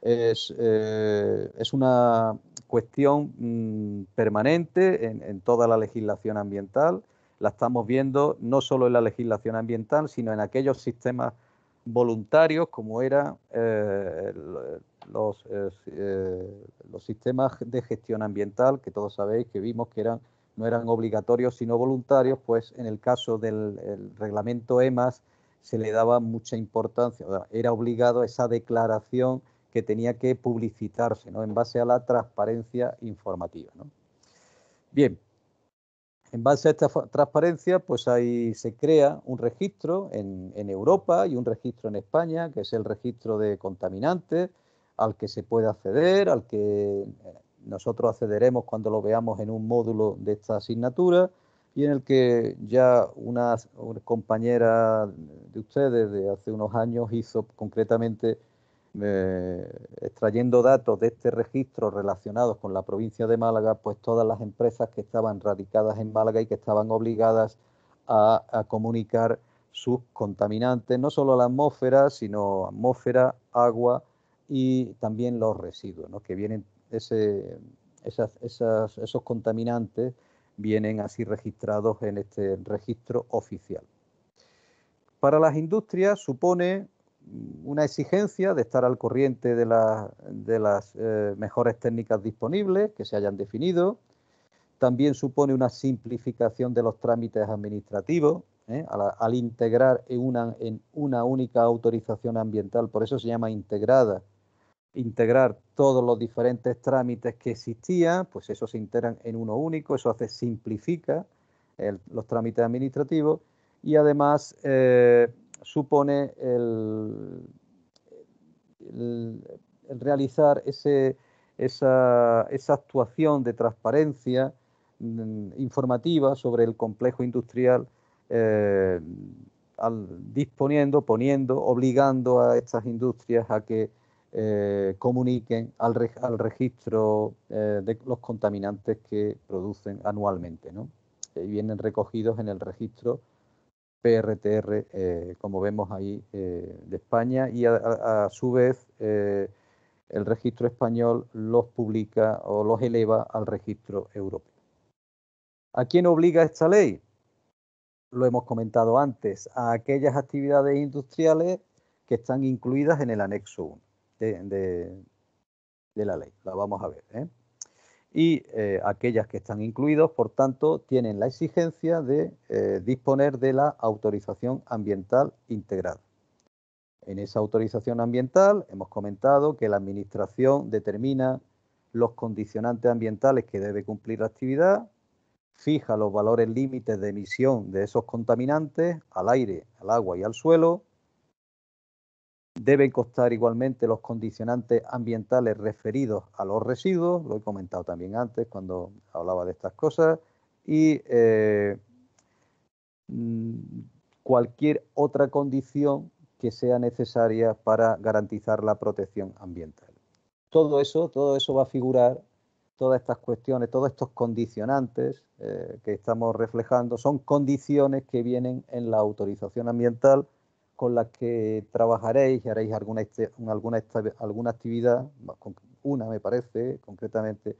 es, eh, una cuestión mm, permanente en, toda la legislación ambiental. La estamos viendo no solo en la legislación ambiental, sino en aquellos sistemas voluntarios como era eh, eh, eh, los, sistemas de gestión ambiental, que todos sabéis que vimos que no eran obligatorios sino voluntarios, pues en el caso del reglamento EMAS se le daba mucha importancia, era obligado esa declaración que tenía que publicitarse ¿no? en base a la transparencia informativa. Bien, en base a esta transparencia, pues ahí se crea un registro en, Europa y un registro en España, que es el registro de contaminantes, al que se puede acceder, al que eh, nosotros accederemos cuando lo veamos en un módulo de esta asignatura y en el que ya una, compañera de ustedes de hace unos años hizo concretamente, eh, extrayendo datos de este registro relacionados con la provincia de Málaga, pues todas las empresas que estaban radicadas en Málaga y que estaban obligadas a, comunicar sus contaminantes, no solo a la atmósfera, sino atmósfera, agua, y también los residuos, ¿no? que vienen esos contaminantes vienen así registrados en este registro oficial. Para las industrias supone una exigencia de estar al corriente de, de las eh, mejores técnicas disponibles que se hayan definido. También supone una simplificación de los trámites administrativos ¿eh? al, integrar en una, en una única autorización ambiental, por eso se llama integrada, integrar todos los diferentes trámites que existían, pues eso se integran en uno único, eso hace simplifica los trámites administrativos y además eh, supone el, realizar ese, esa, actuación de transparencia mm, informativa sobre el complejo industrial. Eh, disponiendo, poniendo, obligando a estas industrias a que eh, comuniquen al, registro eh, de los contaminantes que producen anualmente. vienen recogidos en el registro PRTR, eh, como vemos ahí, de España, y a, a su vez el registro español los publica o los eleva al registro europeo. ¿A quién obliga esta ley? Lo hemos comentado antes, a aquellas actividades industriales que están incluidas en el anexo 1 de, la ley. La vamos a ver. ¿eh? Y eh, aquellas que están incluidos, por tanto, tienen la exigencia de eh, disponer de la autorización ambiental integrada. En esa autorización ambiental hemos comentado que la Administración determina los condicionantes ambientales que debe cumplir la actividad, fija los valores límites de emisión de esos contaminantes al aire, al agua y al suelo, Deben costar igualmente los condicionantes ambientales referidos a los residuos, lo he comentado también antes cuando hablaba de estas cosas, y eh, mm, cualquier otra condición que sea necesaria para garantizar la protección ambiental. Todo eso, todo eso va a figurar, todas estas cuestiones, todos estos condicionantes eh, que estamos reflejando, son condiciones que vienen en la autorización ambiental con las que trabajaréis y haréis alguna, este, alguna, alguna actividad, una me parece concretamente,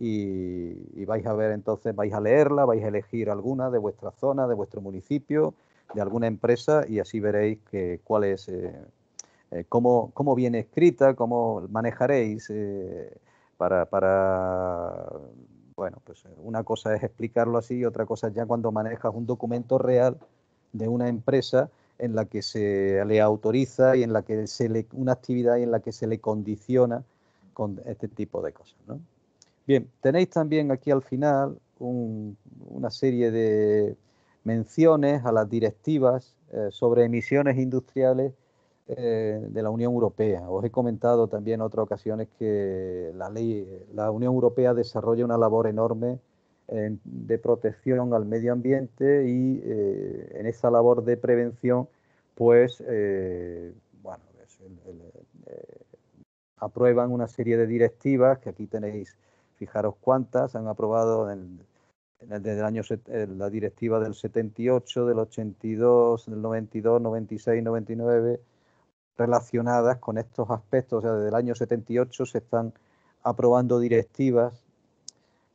y, vais a ver entonces, vais a leerla, vais a elegir alguna de vuestra zona, de vuestro municipio, de alguna empresa y así veréis cuál es, eh, eh, cómo, cómo, viene escrita, cómo manejaréis eh, para, bueno, pues una cosa es explicarlo así otra cosa es ya cuando manejas un documento real de una empresa en la que se le autoriza y en la que se le, una actividad y en la que se le condiciona con este tipo de cosas. Bien, tenéis también aquí al final una serie de menciones a las directivas eh, sobre emisiones industriales eh, de la Unión Europea. Os he comentado también en otras ocasiones que la ley, la Unión Europea desarrolla una labor enorme de protección al medio ambiente y eh, en esa labor de prevención, pues, eh, bueno, pues, eh, aprueban una serie de directivas que aquí tenéis, fijaros cuántas, han aprobado desde el año la directiva del 78, del 82, del 92, 96, 99 relacionadas con estos aspectos, o sea, desde el año 78 se están aprobando directivas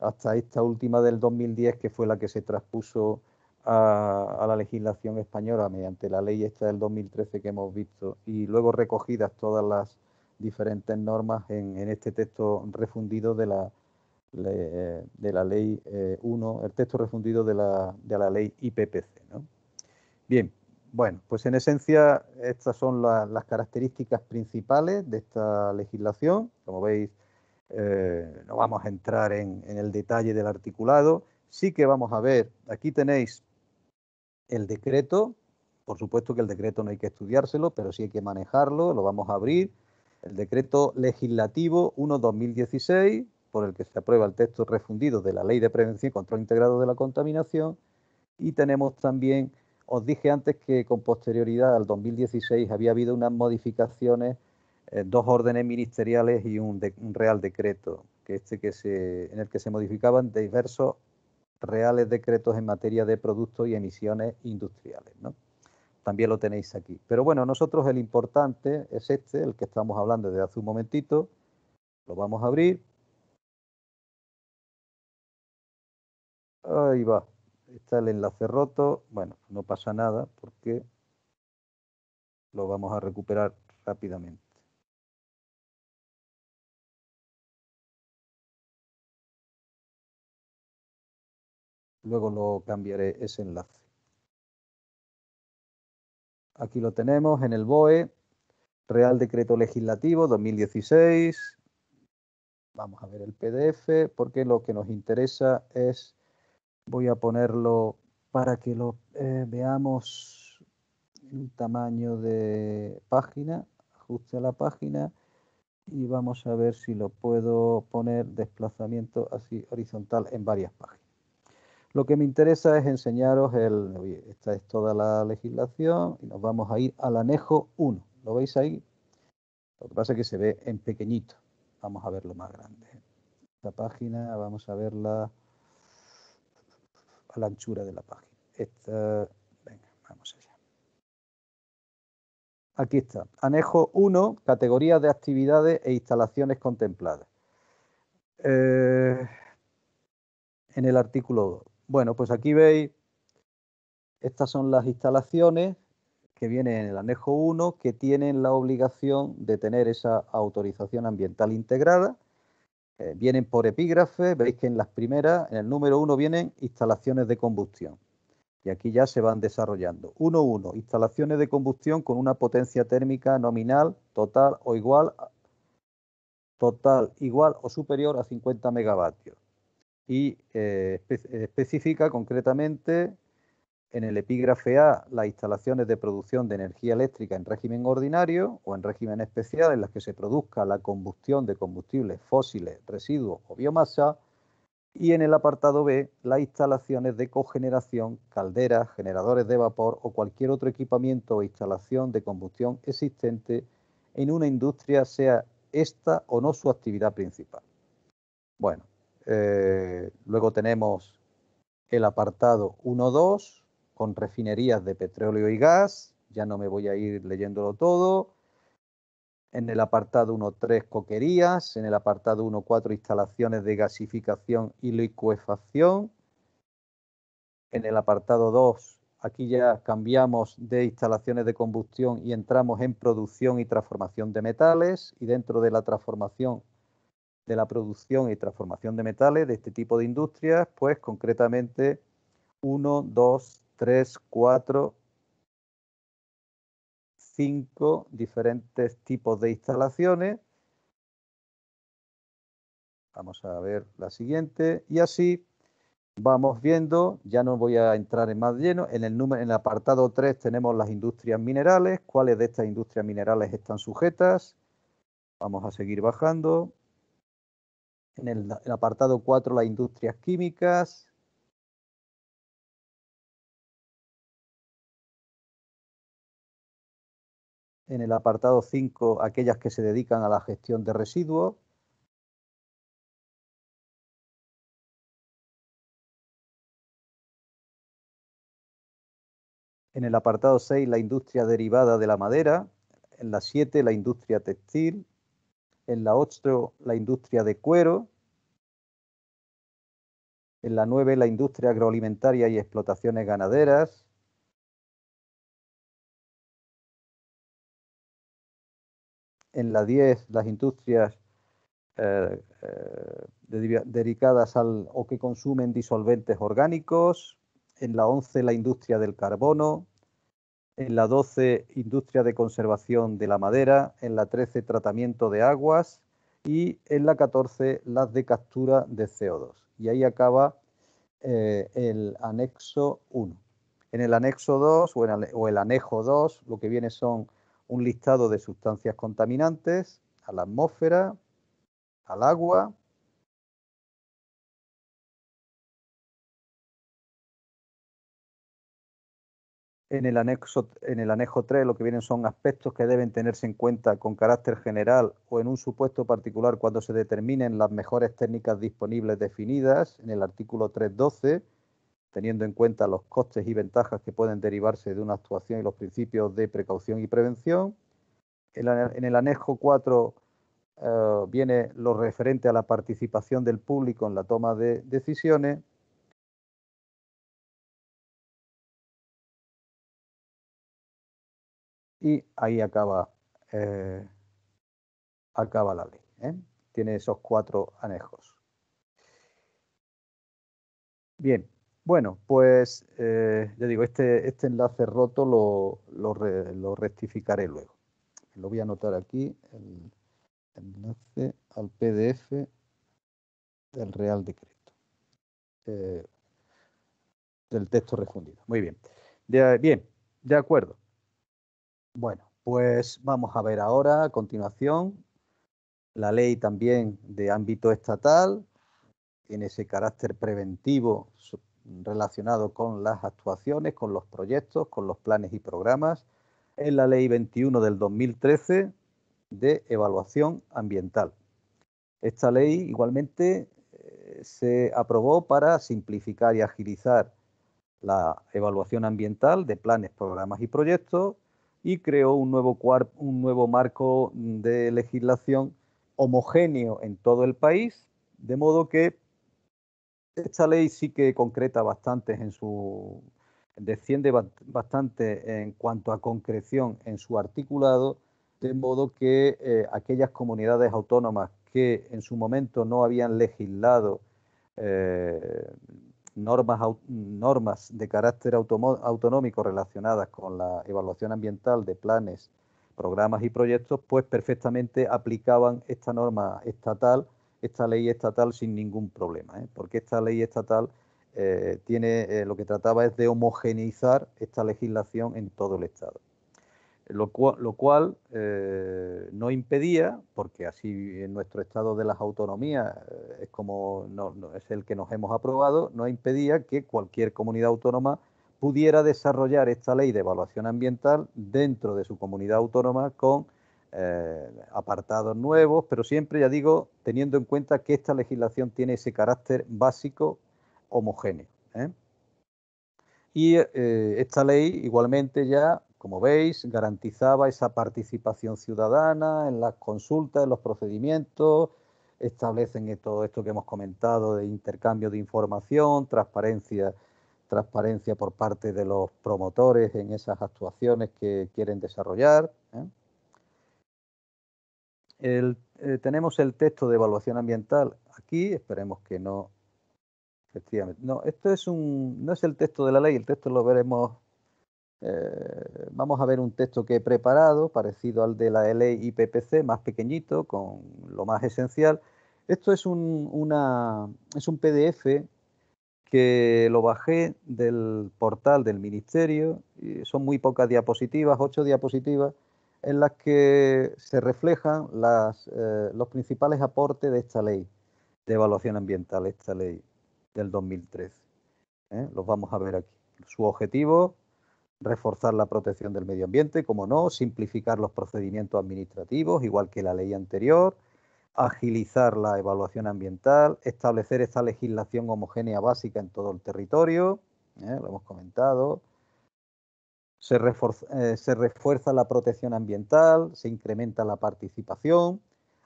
hasta esta última del 2010, que fue la que se traspuso a, la legislación española mediante la ley esta del 2013 que hemos visto, y luego recogidas todas las diferentes normas en, este eh, texto refundido de la, de la ley 1, el texto refundido de la, ley IPPC. Bien, bueno, pues en esencia estas son las características principales de esta legislación. Como veis, eh, no vamos a entrar en, en, el detalle del articulado. Sí que vamos a ver, aquí tenéis el decreto. Por supuesto que el decreto no hay que estudiárselo, pero sí hay que manejarlo, lo vamos a abrir. El decreto legislativo 1-2016, por el que se aprueba el texto refundido de la Ley de Prevención y Control Integrado de la Contaminación. Y tenemos también, os dije antes que con posterioridad al 2016 había habido unas modificaciones eh, dos órdenes ministeriales y un, real decreto, que este que se, en el que se modificaban diversos reales decretos en materia de productos y emisiones industriales. También lo tenéis aquí. Pero bueno, nosotros el importante es este, el que estamos hablando desde hace un momentito. Lo vamos a abrir. Ahí va. Está el enlace roto. Bueno, no pasa nada porque lo vamos a recuperar rápidamente. Luego lo cambiaré ese enlace. Aquí lo tenemos en el BOE, Real Decreto Legislativo 2016. Vamos a ver el PDF porque lo que nos interesa es, voy a ponerlo para que lo eh, veamos en un tamaño de página, ajuste a la página y vamos a ver si lo puedo poner desplazamiento así horizontal en varias páginas. Lo que me interesa es enseñaros el, esta es toda la legislación y nos vamos a ir al anejo 1. ¿Lo veis ahí? Lo que pasa es que se ve en pequeñito. Vamos a verlo más grande. Esta página, vamos a verla a la anchura de la página. venga, vamos allá. Aquí está. Anejo 1, Categorías de actividades e instalaciones contempladas. Eh, en el artículo 2. Bueno, pues aquí veis, estas son las instalaciones que vienen en el anejo 1 que tienen la obligación de tener esa autorización ambiental integrada. Eh, vienen por epígrafe, veis que en las primeras, en el número 1 vienen instalaciones de combustión. Y aquí ya se van desarrollando. 1.1. Instalaciones de combustión con una potencia térmica nominal total o igual, total, igual o superior a 50 megavatios y eh, especifica concretamente en el epígrafe A las instalaciones de producción de energía eléctrica en régimen ordinario o en régimen especial en las que se produzca la combustión de combustibles fósiles, residuos o biomasa, y en el apartado B las instalaciones de cogeneración, calderas, generadores de vapor o cualquier otro equipamiento o instalación de combustión existente en una industria, sea esta o no su actividad principal. Bueno, eh, luego tenemos el apartado 1.2 con refinerías de petróleo y gas. Ya no me voy a ir leyéndolo todo. En el apartado 1.3 coquerías. En el apartado 1.4 instalaciones de gasificación y licuefacción. En el apartado 2 aquí ya cambiamos de instalaciones de combustión y entramos en producción y transformación de metales y dentro de la transformación de la producción y transformación de metales de este tipo de industrias, pues concretamente 1, 2, 3, 4, 5 diferentes tipos de instalaciones. Vamos a ver la siguiente y así vamos viendo, ya no voy a entrar en más lleno, en el, número, en el apartado 3 tenemos las industrias minerales, cuáles de estas industrias minerales están sujetas. Vamos a seguir bajando. En el, apartado 4, las industrias químicas, en el apartado 5 aquellas que se dedican a la gestión de residuos. En el apartado 6 la industria derivada de la madera. En la 7 la industria textil en la 8 la industria de cuero, en la 9 la industria agroalimentaria y explotaciones ganaderas, en la 10 las industrias eh, eh, dedicadas al o que consumen disolventes orgánicos, en la 11 la industria del carbono, en la 12 industria de conservación de la madera, en la 13 tratamiento de aguas y en la 14 las de captura de CO2. Y ahí acaba eh, el anexo 1. En el anexo 2 o, o el anejo 2 lo que viene son un listado de sustancias contaminantes a la atmósfera, al agua, en el, anexo, en el anejo 3 lo que vienen son aspectos que deben tenerse en cuenta con carácter general o en un supuesto particular cuando se determinen las mejores técnicas disponibles definidas en el artículo 312, teniendo en cuenta los costes y ventajas que pueden derivarse de una actuación y los principios de precaución y prevención. En el anejo 4 eh, viene lo referente a la participación del público en la toma de decisiones y ahí acaba, eh, acaba la ley. ¿eh? Tiene esos cuatro anejos. Bien, bueno, pues eh, ya digo, este, este enlace roto lo, lo, rectificaré luego. Lo voy a anotar aquí, el enlace al PDF del Real Decreto, del texto refundido. Muy bien. bien, de acuerdo. Bueno, pues vamos a ver ahora a continuación la ley también de ámbito estatal, tiene ese carácter preventivo relacionado con las actuaciones, con los proyectos, con los planes y programas, En la ley 21 del 2013 de evaluación ambiental. Esta ley igualmente eh, se aprobó para simplificar y agilizar la evaluación ambiental de planes, programas y proyectos y creó un nuevo, un nuevo marco de legislación homogéneo en todo el país, de modo que esta ley sí que concreta bastante en su desciende bastante en cuanto a concreción en su articulado, de modo que eh, aquellas comunidades autónomas que en su momento no habían legislado eh, normas, normas de carácter autonómico relacionadas con la evaluación ambiental de planes, programas y proyectos, pues perfectamente aplicaban esta norma estatal, esta ley estatal sin ningún problema, ¿eh? porque esta ley estatal eh, tiene eh, lo que trataba es de homogeneizar esta legislación en todo el Estado lo cual, eh, no impedía, porque así en nuestro estado de las autonomías eh, es como es el que nos hemos aprobado, no impedía que cualquier comunidad autónoma pudiera desarrollar esta ley de evaluación ambiental dentro de su comunidad autónoma con eh, apartados nuevos, pero siempre, ya digo, teniendo en cuenta que esta legislación tiene ese carácter básico homogéneo. Y esta ley igualmente ya como veis, garantizaba esa participación ciudadana en las consultas, en los procedimientos, establecen todo esto que hemos comentado de intercambio de información, transparencia, transparencia por parte de los promotores en esas actuaciones que quieren desarrollar. ¿eh? Eh, tenemos el texto de evaluación ambiental aquí, esperemos que no, efectivamente, no, esto es un, no es el texto de la ley, el texto lo veremos eh, vamos a ver un texto que he preparado, parecido al de la ley IPPC, más pequeñito, con lo más esencial. Esto es un, es un PDF que lo bajé del portal del ministerio. son muy pocas diapositivas, ocho diapositivas, en las que se reflejan eh, los principales aportes de esta ley de evaluación ambiental, esta ley del 2013. ¿eh? Los vamos a ver aquí. Su objetivo, reforzar la protección del medio ambiente, como no, simplificar los procedimientos administrativos, igual que la ley anterior, agilizar la evaluación ambiental, establecer esta legislación homogénea básica en todo el territorio, ¿eh? lo hemos comentado, eh, se, refuerza la protección ambiental, se incrementa la participación,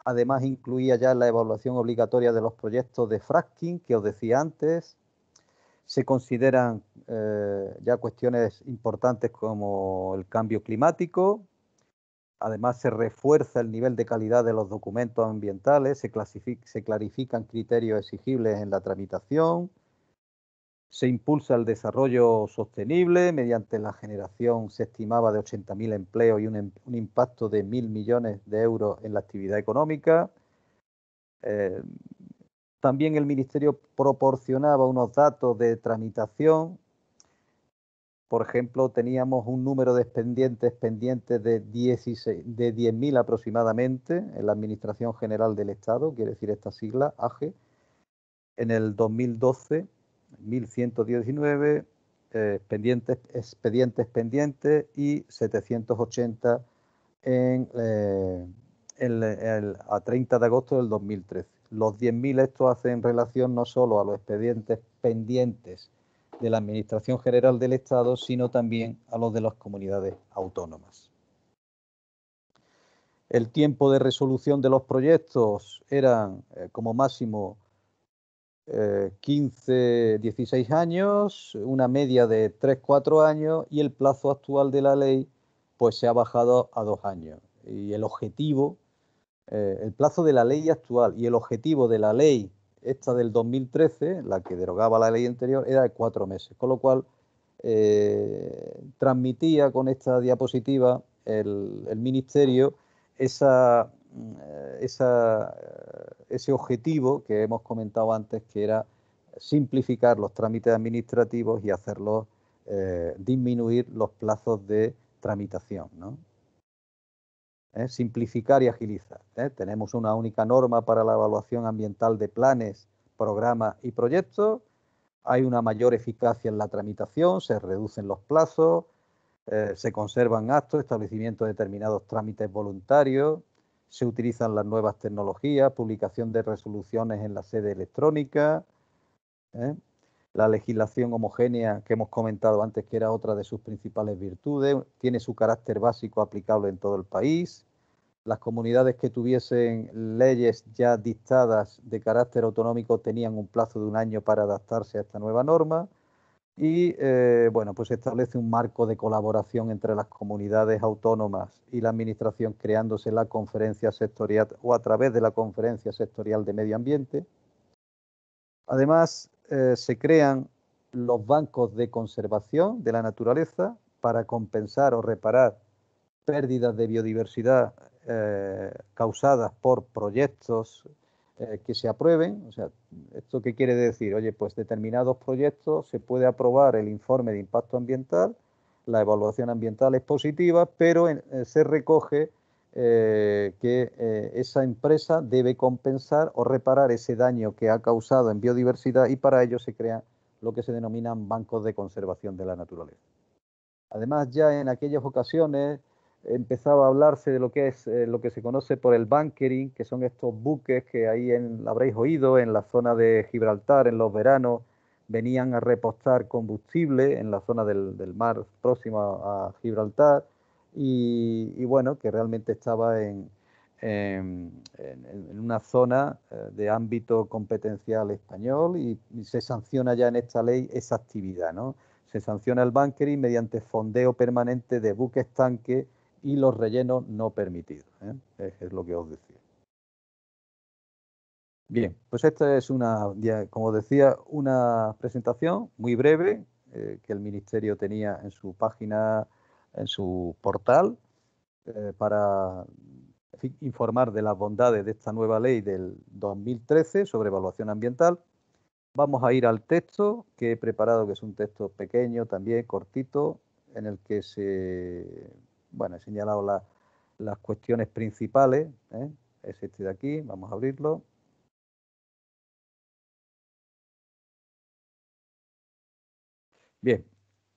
además incluía ya la evaluación obligatoria de los proyectos de fracking que os decía antes, se consideran eh, ya cuestiones importantes como el cambio climático, además se refuerza el nivel de calidad de los documentos ambientales, se, clarifican criterios exigibles en la tramitación, se impulsa el desarrollo sostenible mediante la generación, se estimaba, de 80.000 empleos y un, em-, impacto de 1.000 millones de euros en la actividad económica. Eh, también el Ministerio proporcionaba unos datos de tramitación. Por ejemplo, teníamos un número de expedientes pendientes de, 10.000 aproximadamente en la Administración General del Estado, quiere decir esta sigla, AGE. En el 2012, 1.119 eh, expedientes pendientes y 780 eh, a 30 de agosto del 2013. Los 10.000 hace hacen relación no solo a los expedientes pendientes de la Administración General del Estado, sino también a los de las comunidades autónomas. El tiempo de resolución de los proyectos eran eh, como máximo 15, eh, 16 años, una media de 3, 4 años y el plazo actual de la ley pues se ha bajado a dos años. Y el objetivo eh, el plazo de la ley actual y el objetivo de la ley esta del 2013, la que derogaba la ley anterior, era de cuatro meses, con lo cual eh, transmitía con esta diapositiva el, Ministerio eh, ese objetivo que hemos comentado antes, que era simplificar los trámites administrativos y hacerlos disminuir los plazos de tramitación. ¿no? ¿eh? simplificar y agilizar. ¿eh? Tenemos una única norma para la evaluación ambiental de planes, programas y proyectos. Hay una mayor eficacia en la tramitación, se reducen los plazos, eh, se conservan actos, establecimiento de determinados trámites voluntarios, se utilizan las nuevas tecnologías, publicación de resoluciones en la sede electrónica la legislación homogénea que hemos comentado antes, que era otra de sus principales virtudes, tiene su carácter básico aplicable en todo el país. Las comunidades que tuviesen leyes ya dictadas de carácter autonómico tenían un plazo de un año para adaptarse a esta nueva norma. Y eh, bueno, pues establece un marco de colaboración entre las comunidades autónomas y la administración, creándose la conferencia sectorial o a través de la conferencia sectorial de medio ambiente. Además, eh, se crean los bancos de conservación de la naturaleza para compensar o reparar pérdidas de biodiversidad eh, causadas por proyectos eh, que se aprueben. O sea, ¿esto qué quiere decir? Oye, pues determinados proyectos se puede aprobar el informe de impacto ambiental, la evaluación ambiental es positiva, pero se recoge eh, que eh, esa empresa debe compensar o reparar ese daño que ha causado en biodiversidad y para ello se crea lo que se denominan bancos de conservación de la naturaleza. Además, ya en aquellas ocasiones empezaba a hablarse de lo que es eh, lo que se conoce por el bunkering, que son estos buques que ahí en, habréis oído en la zona de Gibraltar en los veranos venían a repostar combustible en la zona del, mar próximo a Gibraltar y, bueno, que realmente estaba en, una zona eh, de ámbito competencial español y, se sanciona ya en esta ley esa actividad, ¿no? Se sanciona el y mediante fondeo permanente de buques tanque y los rellenos no permitidos. ¿eh? Es, lo que os decía. Bien, pues esta es una, como decía, una presentación muy breve eh, que el Ministerio tenía en su página en su portal eh, para informar de las bondades de esta nueva ley del 2013 sobre evaluación ambiental. Vamos a ir al texto que he preparado, que es un texto pequeño también, cortito, en el que se, bueno, he señalado las cuestiones principales. ¿eh? Es este de aquí, vamos a abrirlo. Bien,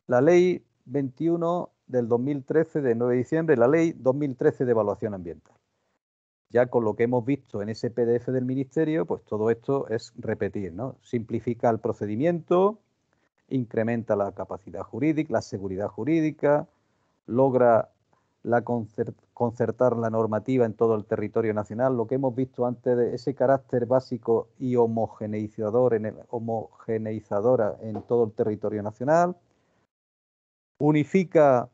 la ley 21 del 2013 de 9 de diciembre, la ley 2013 de evaluación ambiental. Ya con lo que hemos visto en ese PDF del Ministerio, pues todo esto es repetir, ¿no? Simplifica el procedimiento, incrementa la capacidad jurídica, la seguridad jurídica, logra la concertar la normativa en todo el territorio nacional, lo que hemos visto antes de ese carácter básico y homogeneizadora en todo el territorio nacional, unifica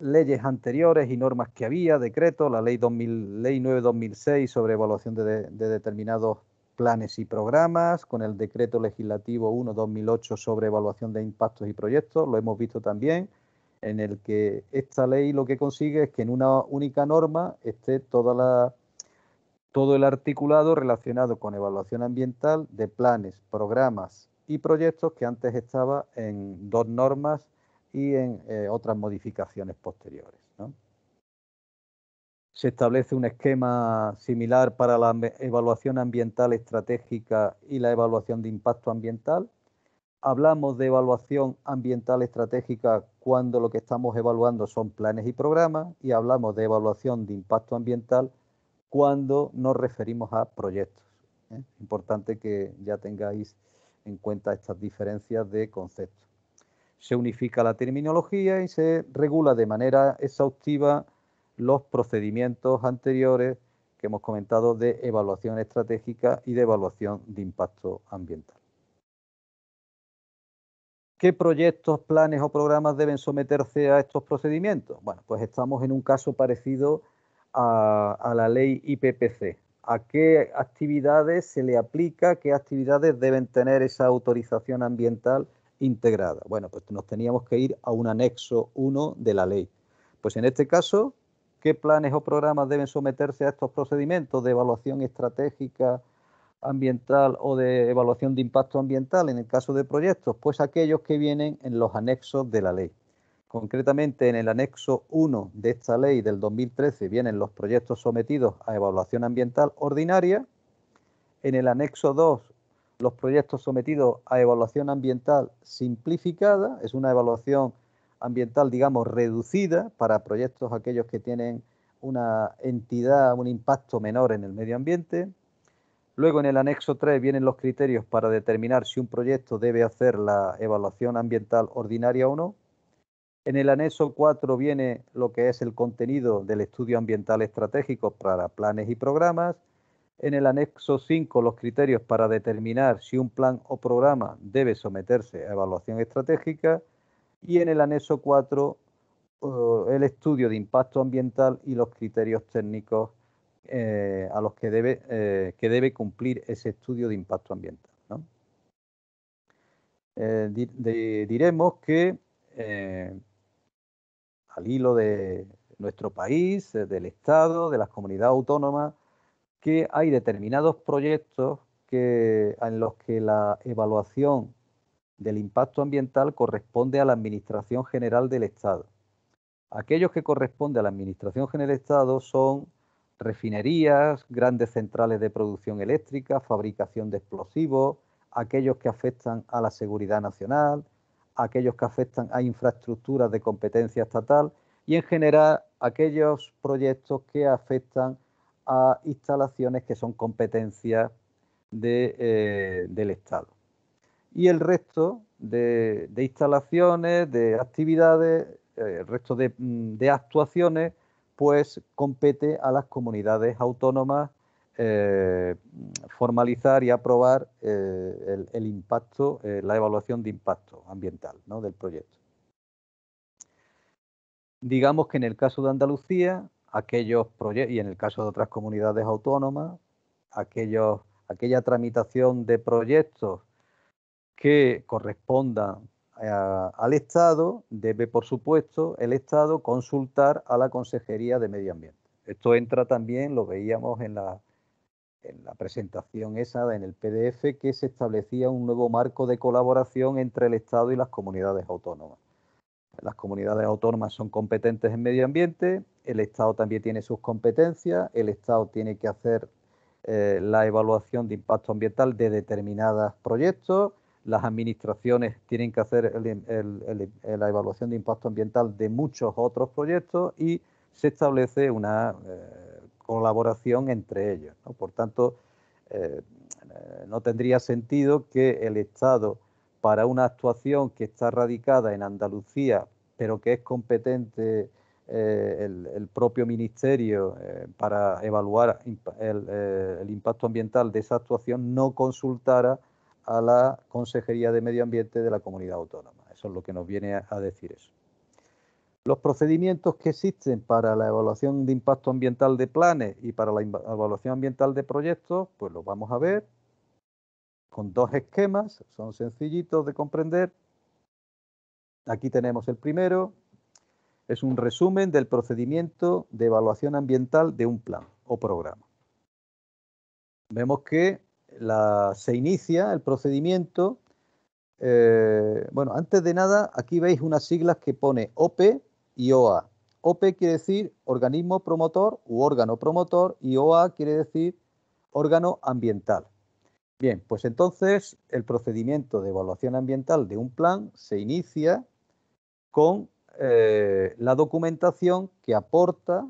leyes anteriores y normas que había, decreto, la ley, 2000, ley 9-2006 sobre evaluación de, determinados planes y programas, con el decreto legislativo 1-2008 sobre evaluación de impactos y proyectos, lo hemos visto también, en el que esta ley lo que consigue es que en una única norma esté toda la, todo el articulado relacionado con evaluación ambiental de planes, programas y proyectos que antes estaba en dos normas y en eh, otras modificaciones posteriores. Se establece un esquema similar para la evaluación ambiental estratégica y la evaluación de impacto ambiental. Hablamos de evaluación ambiental estratégica cuando lo que estamos evaluando son planes y programas y hablamos de evaluación de impacto ambiental cuando nos referimos a proyectos. Es ¿eh? Importante que ya tengáis en cuenta estas diferencias de conceptos se unifica la terminología y se regula de manera exhaustiva los procedimientos anteriores que hemos comentado de evaluación estratégica y de evaluación de impacto ambiental. ¿Qué proyectos, planes o programas deben someterse a estos procedimientos? Bueno, pues estamos en un caso parecido a, la ley IPPC. ¿A qué actividades se le aplica? ¿Qué actividades deben tener esa autorización ambiental? integrada. Bueno, pues nos teníamos que ir a un anexo 1 de la ley. Pues en este caso, ¿qué planes o programas deben someterse a estos procedimientos de evaluación estratégica ambiental o de evaluación de impacto ambiental en el caso de proyectos? Pues aquellos que vienen en los anexos de la ley. Concretamente, en el anexo 1 de esta ley del 2013 vienen los proyectos sometidos a evaluación ambiental ordinaria. En el anexo 2 los proyectos sometidos a evaluación ambiental simplificada, es una evaluación ambiental, digamos, reducida para proyectos aquellos que tienen una entidad, un impacto menor en el medio ambiente. Luego en el anexo 3 vienen los criterios para determinar si un proyecto debe hacer la evaluación ambiental ordinaria o no. En el anexo 4 viene lo que es el contenido del estudio ambiental estratégico para planes y programas en el anexo 5 los criterios para determinar si un plan o programa debe someterse a evaluación estratégica y en el anexo 4 eh, el estudio de impacto ambiental y los criterios técnicos eh, a los eh, que debe, cumplir ese estudio de impacto ambiental. diremos que al hilo de nuestro país, del Estado, de las comunidades autónomas, que hay determinados proyectos que, en los que la evaluación del impacto ambiental corresponde a la Administración General del Estado. Aquellos que corresponde a la Administración General del Estado son refinerías, grandes centrales de producción eléctrica, fabricación de explosivos, aquellos que afectan a la seguridad nacional, aquellos que afectan a infraestructuras de competencia estatal y en general aquellos proyectos que afectan a instalaciones que son competencias de, eh, del Estado. Y el resto de, instalaciones, de actividades, eh, el resto mm, de, actuaciones, pues compete a las comunidades autónomas eh, formalizar y aprobar el, el, impacto, la evaluación de impacto ambiental ¿no? del proyecto. Digamos que en el caso de Andalucía, aquellos proyectos, y en el caso de otras comunidades autónomas, aquella tramitación de proyectos que correspondan eh, al Estado, debe, por supuesto, el Estado consultar a la Consejería de Medio Ambiente. Esto entra también, lo veíamos en la, en la presentación esa, en el PDF, que se establecía un nuevo marco de colaboración entre el Estado y las comunidades autónomas las comunidades autónomas son competentes en medio ambiente, el Estado también tiene sus competencias, el Estado tiene que hacer eh, la evaluación de impacto ambiental de determinados proyectos, las administraciones tienen que hacer la evaluación de impacto ambiental de muchos otros proyectos y se establece una eh, colaboración entre ellos. Por tanto, eh, no tendría sentido que el Estado para una actuación que está radicada en Andalucía, pero que es competente eh, el, propio ministerio eh, para evaluar eh, el, impacto ambiental de esa actuación, no consultara a la Consejería de Medio Ambiente de la Comunidad Autónoma. Eso es lo que nos viene a decir eso. Los procedimientos que existen para la evaluación de impacto ambiental de planes y para la evaluación ambiental de proyectos, pues los vamos a ver, con dos esquemas, son sencillitos de comprender. Aquí tenemos el primero, es un resumen del procedimiento de evaluación ambiental de un plan o programa. Vemos que se inicia el procedimiento. Eh, bueno, antes de nada, aquí veis unas siglas que pone OP y OA. OP quiere decir organismo promotor u órgano promotor y OA quiere decir órgano ambiental. Bien, pues entonces el procedimiento de evaluación ambiental de un plan se inicia con eh, la documentación que aporta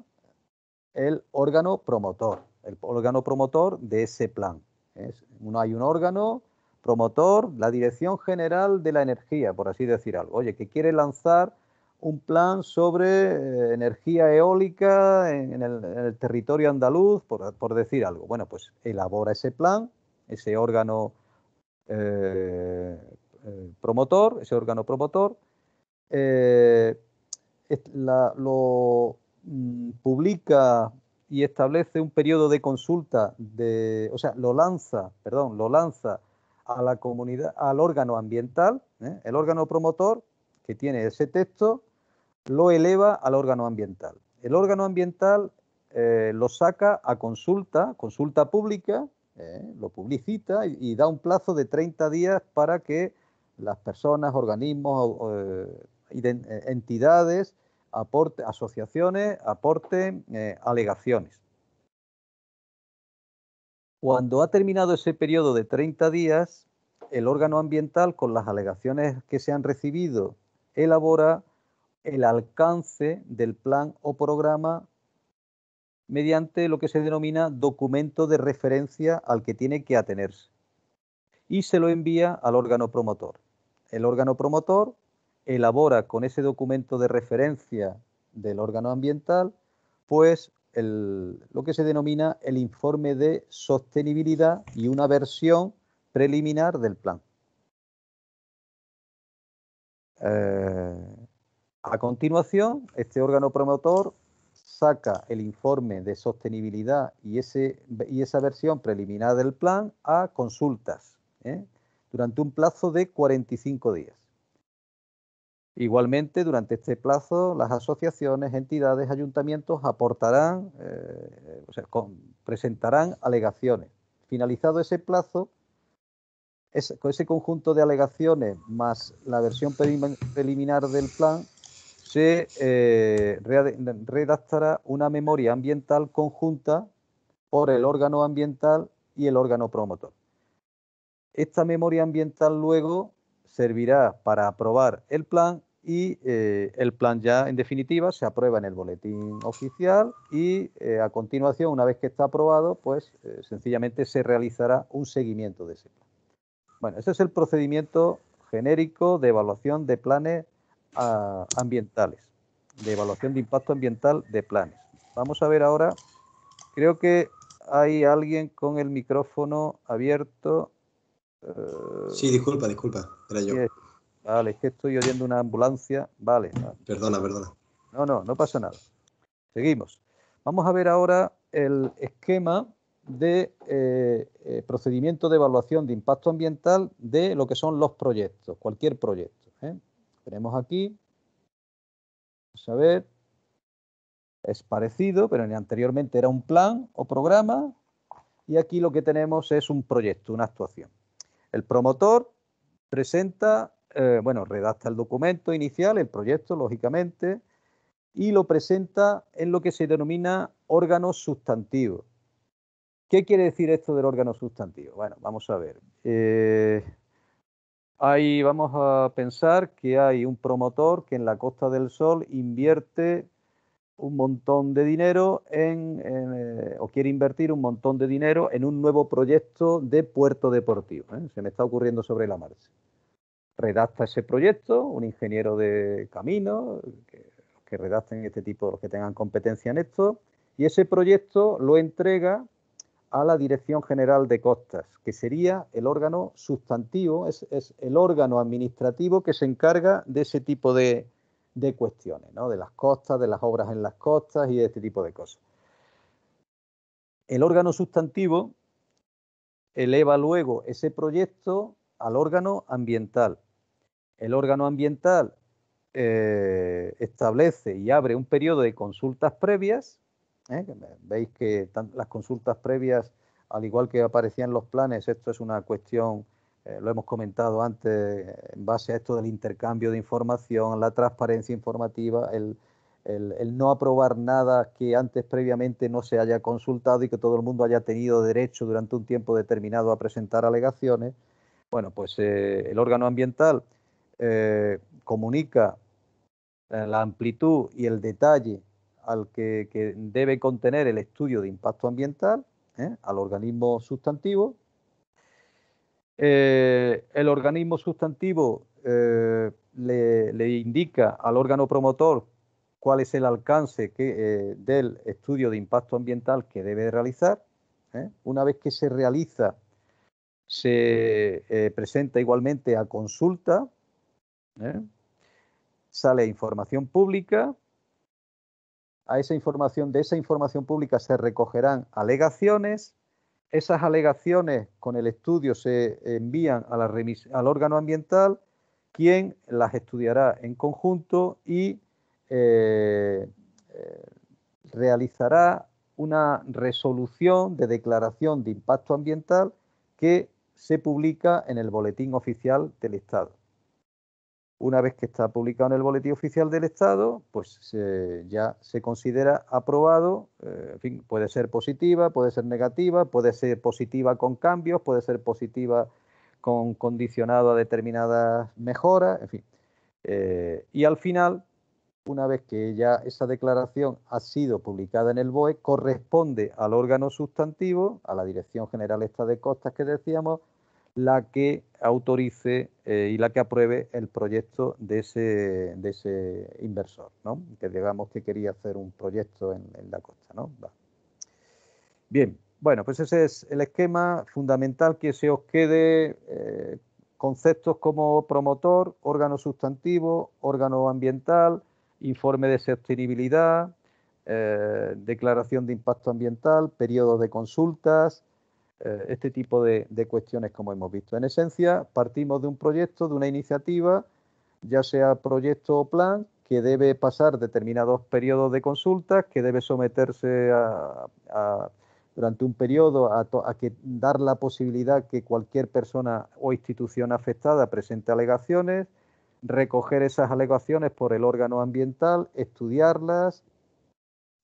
el órgano promotor, el órgano promotor de ese plan. Es, hay un órgano promotor, la Dirección General de la Energía, por así decir algo. Oye, que quiere lanzar un plan sobre eh, energía eólica en, el, territorio andaluz, por decir algo. Bueno, pues elabora ese plan ese órgano eh, eh, promotor, ese órgano promotor, eh, lo mm, publica y establece un periodo de consulta, de, o sea, lo lanza, perdón, lo lanza a la comunidad, al órgano ambiental, el órgano promotor que tiene ese texto, lo eleva al órgano ambiental. El órgano ambiental lo saca a consulta, consulta pública, ¿eh? lo publicita y, da un plazo de 30 días para que las personas, organismos, eh, eh, entidades, asociaciones aporten alegaciones. Cuando ha terminado ese periodo de 30 días, el órgano ambiental, con las alegaciones que se han recibido, elabora el alcance del plan o programa mediante lo que se denomina documento de referencia al que tiene que atenerse y se lo envía al órgano promotor. El órgano promotor elabora con ese documento de referencia del órgano ambiental, pues el, lo que se denomina el informe de sostenibilidad y una versión preliminar del plan. Eh, a continuación, este órgano promotor saca el informe de sostenibilidad y, ese, y esa versión preliminar del plan a consultas ¿eh? durante un plazo de 45 días. Igualmente, durante este plazo, las asociaciones, entidades, ayuntamientos aportarán, eh, o sea, presentarán alegaciones. Finalizado ese plazo, con ese conjunto de alegaciones más la versión preliminar del plan se eh, redactará una memoria ambiental conjunta por el órgano ambiental y el órgano promotor. Esta memoria ambiental luego servirá para aprobar el plan y eh, el plan ya en definitiva se aprueba en el boletín oficial y eh, a continuación, una vez que está aprobado, pues sencillamente se realizará un seguimiento de ese plan. Bueno, ese es el procedimiento genérico de evaluación de planes ambientales, de evaluación de impacto ambiental de planes. Vamos a ver ahora, creo que hay alguien con el micrófono abierto. Eh, sí, disculpa, disculpa, era yo. Vale, es que estoy oyendo una ambulancia. Vale, Perdona, perdona. No, no, no pasa nada. Seguimos. Vamos a ver ahora el esquema de eh, eh, procedimiento de evaluación de impacto ambiental de lo que son los proyectos, cualquier proyecto. Tenemos aquí, vamos a ver, es parecido, pero anteriormente era un plan o programa y aquí lo que tenemos es un proyecto, una actuación. El promotor presenta, eh, bueno, redacta el documento inicial, el proyecto, lógicamente, y lo presenta en lo que se denomina órgano sustantivo. ¿Qué quiere decir esto del órgano sustantivo? Bueno, vamos a ver. Eh, Ahí vamos a pensar que hay un promotor que en la Costa del Sol invierte un montón de dinero en, eh, o quiere invertir un montón de dinero en un nuevo proyecto de puerto deportivo. ¿eh? Se me está ocurriendo sobre la marcha. Redacta ese proyecto, un ingeniero de camino, que, que redacten este tipo, los que tengan competencia en esto, y ese proyecto lo entrega a la Dirección General de Costas, que sería el órgano sustantivo, es, el órgano administrativo que se encarga de ese tipo de, cuestiones, de las costas, de las obras en las costas y de este tipo de cosas. El órgano sustantivo eleva luego ese proyecto al órgano ambiental. El órgano ambiental eh, establece y abre un periodo de consultas previas ¿eh? Veis que las consultas previas, al igual que aparecían los planes, esto es una cuestión, eh, lo hemos comentado antes, en base a esto del intercambio de información, la transparencia informativa, el, no aprobar nada que antes previamente no se haya consultado y que todo el mundo haya tenido derecho durante un tiempo determinado a presentar alegaciones. Bueno, pues eh, el órgano ambiental comunica la amplitud y el detalle al que, debe contener el estudio de impacto ambiental, ¿eh? al organismo sustantivo. Eh, el organismo sustantivo eh, le, indica al órgano promotor cuál es el alcance del estudio de impacto ambiental que debe realizar. Una vez que se realiza, se presenta igualmente a consulta, sale información pública a esa información, de esa información pública se recogerán alegaciones, esas alegaciones con el estudio se envían al órgano ambiental, quien las estudiará en conjunto y eh, eh, realizará una resolución de declaración de impacto ambiental que se publica en el Boletín Oficial del Estado. Una vez que está publicado en el Boletín Oficial del Estado, pues ya se considera aprobado. Eh, en fin, puede ser positiva, puede ser negativa, puede ser positiva con cambios, puede ser positiva con condicionado a determinadas mejoras, en fin. Eh, y al final, una vez que ya esa declaración ha sido publicada en el BOE, corresponde al órgano sustantivo, a la Dirección General Esta de Costas que decíamos, la que autorice eh, y la que apruebe el proyecto de ese, inversor, ¿no? que digamos que quería hacer un proyecto en, la costa. ¿no? Bien, bueno, pues ese es el esquema fundamental que se os quede eh, conceptos como promotor, órgano sustantivo, órgano ambiental, informe de sostenibilidad, eh, declaración de impacto ambiental, periodo de consultas, eh, este tipo de, cuestiones como hemos visto. En esencia, partimos de un proyecto, de una iniciativa, ya sea proyecto o plan, que debe pasar determinados periodos de consultas, que debe someterse a, durante un periodo a, a, que dar la posibilidad que cualquier persona o institución afectada presente alegaciones, recoger esas alegaciones por el órgano ambiental, estudiarlas,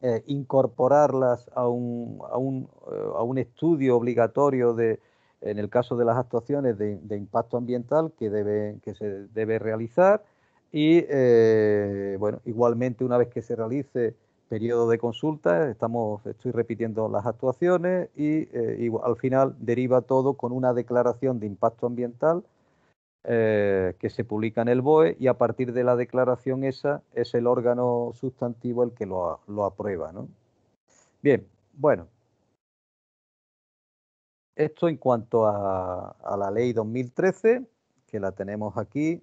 eh, incorporarlas a un, a, un, eh, a un, estudio obligatorio de, en el caso de las actuaciones de, impacto ambiental que, que se debe realizar y eh, bueno, igualmente una vez que se realice periodo de consulta, estamos, estoy repitiendo las actuaciones y al final deriva todo con una declaración de impacto ambiental eh, que se publica en el BOE y a partir de la declaración esa es el órgano sustantivo el que lo, lo aprueba. ¿no? Bien, bueno. Esto en cuanto a, a, la ley 2013, que la tenemos aquí,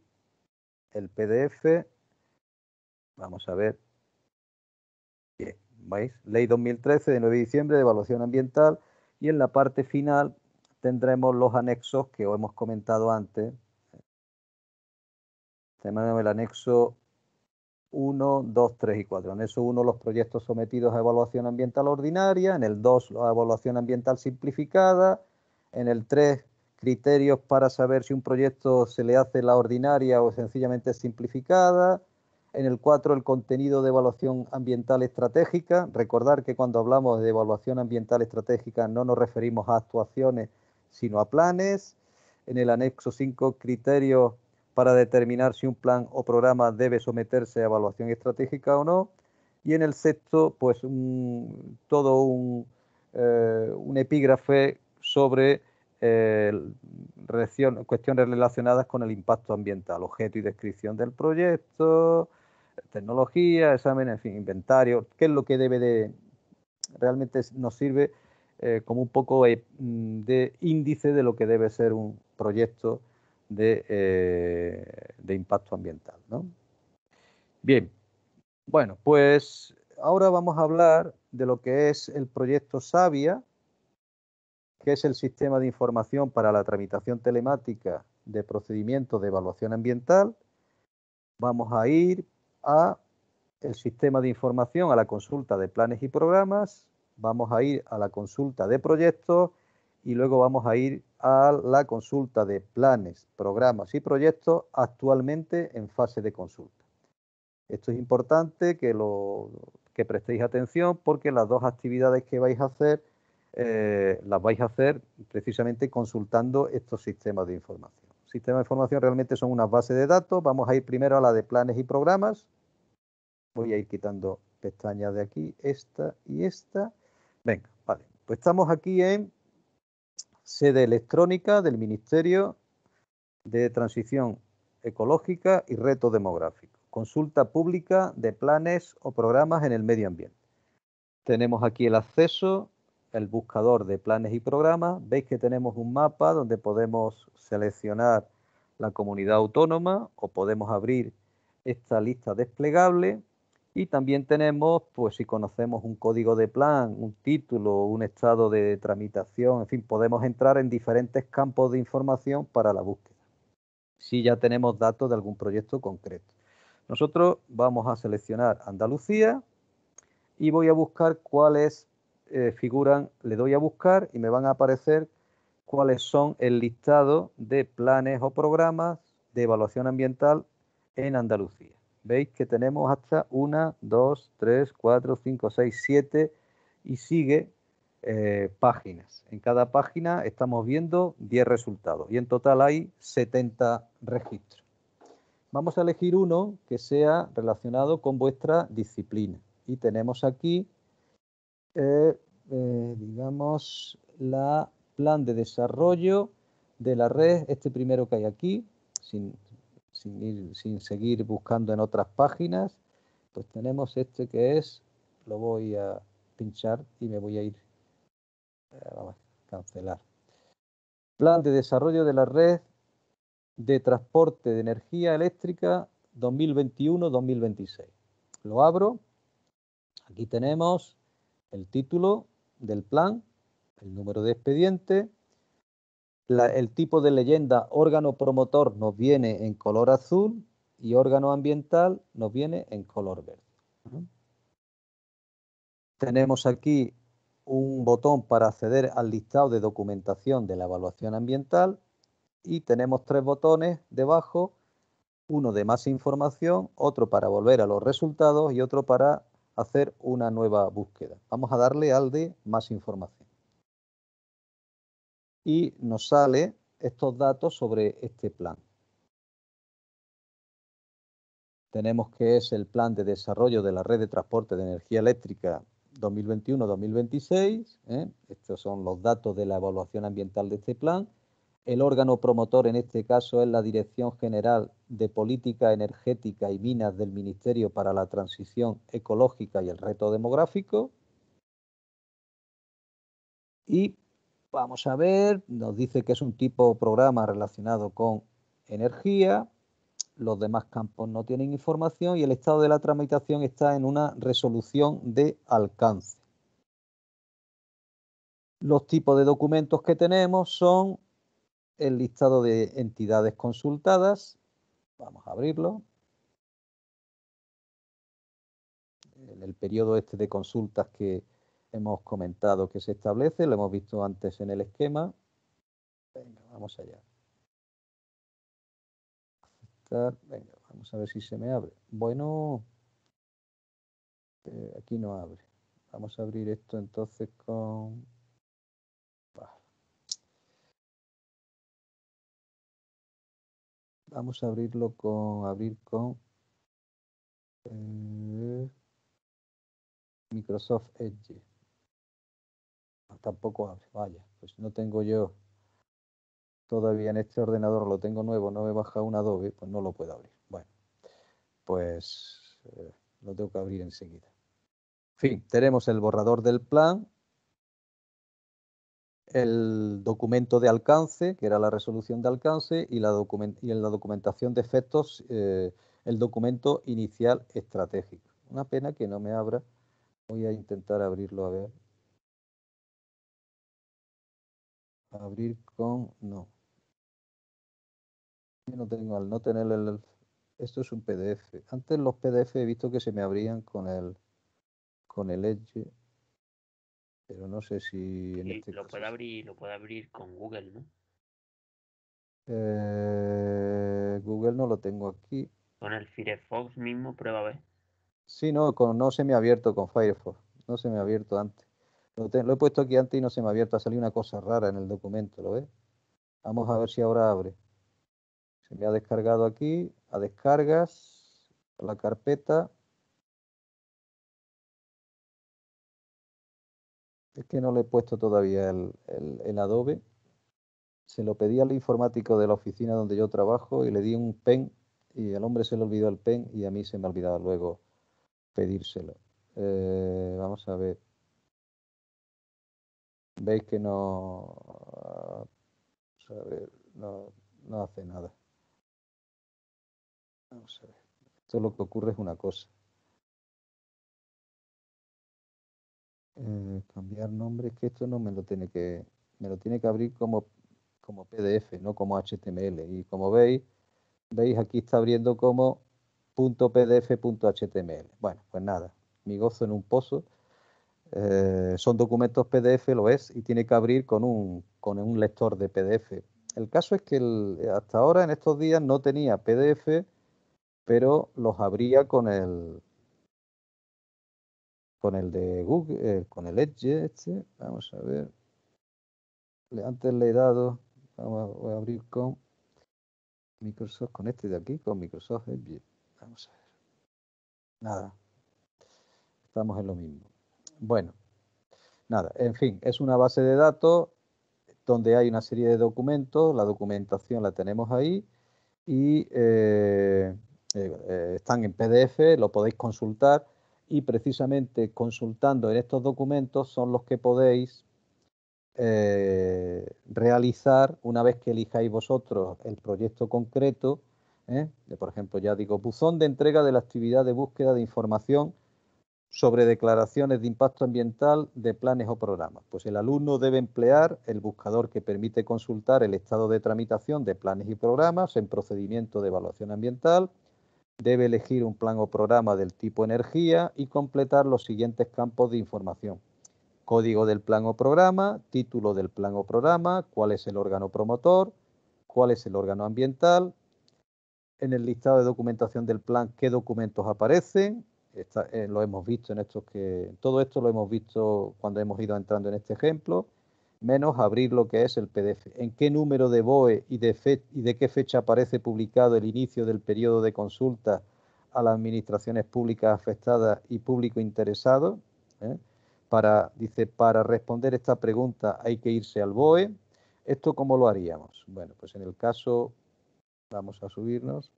el PDF. Vamos a ver. Bien, ¿veis? Ley 2013 de 9 de diciembre de evaluación ambiental y en la parte final tendremos los anexos que os hemos comentado antes, en el anexo 1, 2, 3 y 4. En eso 1 los proyectos sometidos a evaluación ambiental ordinaria, en el 2 la evaluación ambiental simplificada, en el 3 criterios para saber si un proyecto se le hace la ordinaria o sencillamente simplificada, en el 4 el contenido de evaluación ambiental estratégica. Recordar que cuando hablamos de evaluación ambiental estratégica no nos referimos a actuaciones, sino a planes. En el anexo 5 criterios para determinar si un plan o programa debe someterse a evaluación estratégica o no. Y en el sexto, pues todo eh, un, epígrafe sobre eh, cuestiones relacionadas con el impacto ambiental, objeto y descripción del proyecto, tecnología, examen, en fin, inventario, qué es lo que debe de, realmente nos sirve eh, como un poco de índice de lo que debe ser un proyecto eh, de, impacto ambiental. Bien, bueno, pues ahora vamos a hablar de lo que es el proyecto SAVIA, que es el sistema de información para la tramitación telemática de procedimientos de evaluación ambiental. Vamos a ir a el sistema de información a la consulta de planes y programas, vamos a ir a la consulta de proyectos y luego vamos a ir a la consulta de planes, programas y proyectos actualmente en fase de consulta. Esto es importante que, lo, que prestéis atención porque las dos actividades que vais a hacer eh, las vais a hacer precisamente consultando estos sistemas de información. Sistemas de información realmente son unas bases de datos. Vamos a ir primero a la de planes y programas. Voy a ir quitando pestañas de aquí, esta y esta. Venga, vale. Pues estamos aquí en sede electrónica del Ministerio de Transición Ecológica y Reto Demográfico. Consulta pública de planes o programas en el medio ambiente. Tenemos aquí el acceso, el buscador de planes y programas. Veis que tenemos un mapa donde podemos seleccionar la comunidad autónoma o podemos abrir esta lista desplegable y también tenemos, pues si conocemos un código de plan, un título, un estado de tramitación, en fin, podemos entrar en diferentes campos de información para la búsqueda, si ya tenemos datos de algún proyecto concreto. Nosotros vamos a seleccionar Andalucía y voy a buscar cuáles eh, figuran, le doy a buscar y me van a aparecer cuáles son el listado de planes o programas de evaluación ambiental en Andalucía. Veis que tenemos hasta 1, 2, 3, 4, 5, 6, 7 y sigue eh, páginas. En cada página estamos viendo 10 resultados y en total hay 70 registros. Vamos a elegir uno que sea relacionado con vuestra disciplina. Y tenemos aquí, eh, eh, digamos, la plan de desarrollo de la red, este primero que hay aquí, sin, sin, seguir buscando en otras páginas, pues tenemos este que es, lo voy a pinchar y me voy a ir, eh, vamos a cancelar. Plan de desarrollo de la red de transporte de energía eléctrica 2021-2026. Lo abro. Aquí tenemos el título del plan, el número de expediente, el tipo de leyenda órgano promotor nos viene en color azul y órgano ambiental nos viene en color verde. Tenemos aquí un botón para acceder al listado de documentación de la evaluación ambiental y tenemos tres botones debajo, uno de más información, otro para volver a los resultados y otro para hacer una nueva búsqueda. Vamos a darle al de más información y nos sale estos datos sobre este plan. Tenemos que es el plan de desarrollo de la red de transporte de energía eléctrica 2021-2026. ¿eh? Estos son los datos de la evaluación ambiental de este plan. El órgano promotor en este caso es la Dirección General de Política Energética y Minas del Ministerio para la Transición Ecológica y el Reto Demográfico. Y Vamos a ver, nos dice que es un tipo programa relacionado con energía, los demás campos no tienen información y el estado de la tramitación está en una resolución de alcance. Los tipos de documentos que tenemos son el listado de entidades consultadas. Vamos a abrirlo. el periodo este de consultas que, hemos comentado que se establece, lo hemos visto antes en el esquema. Venga, vamos allá. Venga, vamos a ver si se me abre. Bueno, eh, aquí no abre. Vamos a abrir esto entonces con... Vamos a abrirlo con... Abrir con... Eh, Microsoft Edge. Pues tampoco abre. Vaya, pues no tengo yo todavía en este ordenador, lo tengo nuevo, no me baja un Adobe, pues no lo puedo abrir. Bueno, pues eh, lo tengo que abrir enseguida. En fin, tenemos el borrador del plan, el documento de alcance, que era la resolución de alcance, y, la y en la documentación de efectos, eh, el documento inicial estratégico. Una pena que no me abra. Voy a intentar abrirlo a ver. Abrir con no. Yo no tengo, al no tener el. Esto es un PDF. Antes los PDF he visto que se me abrían con el con el Edge, pero no sé si en este lo puede abrir, lo puede abrir con Google, ¿no? Eh, Google no lo tengo aquí. Con el Firefox mismo, prueba a ver. Sí, no, con, no se me ha abierto con Firefox. No se me ha abierto antes. Lo, lo, he puesto aquí antes y no se me ha abierto. Ha salido una cosa rara en el documento, ¿lo ves? Vamos a ver si ahora abre. Se me ha descargado aquí, a descargas, la carpeta. Es que no le he puesto todavía el, Adobe. Se lo pedí al informático de la oficina donde yo trabajo y le di un pen y el hombre se le olvidó el pen y a mí se me ha olvidado luego pedírselo. Eh, vamos a ver. Veis que no, no, no hace nada. Vamos a ver. Esto lo que ocurre es una cosa. Eh, cambiar nombre, que esto no me lo tiene que, me lo tiene que abrir como, como PDF, no como HTML. Y como veis, veis aquí está abriendo como punto .pdf.html. Bueno, pues nada, mi gozo en un pozo. Eh, son documentos PDF, lo es, y tiene que abrir con un, con un lector de PDF. El caso es que hasta ahora, en estos días, no tenía PDF, pero los abría con el con el de Google, eh, con el Edge este. Vamos a ver. Antes le he dado, vamos a, a abrir con Microsoft, con este de aquí, con Microsoft Edge. Vamos a ver. Nada. Estamos en lo mismo. Bueno, nada, en fin, es una base de datos donde hay una serie de documentos, la documentación la tenemos ahí y eh, eh, eh, están en PDF, lo podéis consultar y precisamente consultando en estos documentos son los que podéis realizar una vez que elijáis vosotros el proyecto concreto, de, por ejemplo ya digo, buzón de entrega de la actividad de búsqueda de información sobre declaraciones de impacto ambiental de planes o programas. Pues el alumno debe emplear el buscador que permite consultar el estado de tramitación de planes y programas en procedimiento de evaluación ambiental, debe elegir un plan o programa del tipo energía y completar los siguientes campos de información. Código del plan o programa, título del plan o programa, cuál es el órgano promotor, cuál es el órgano ambiental, en el listado de documentación del plan qué documentos aparecen, eh, lo hemos visto en estos que. Todo esto lo hemos visto cuando hemos ido entrando en este ejemplo, menos abrir lo que es el PDF. ¿En qué número de BOE y de, qué fecha aparece publicado el inicio del periodo de consulta a las administraciones públicas afectadas y público interesado? ¿Eh? Para, dice, para responder esta pregunta hay que irse al BOE. ¿Esto cómo lo haríamos? Bueno, pues en el caso, vamos a subirnos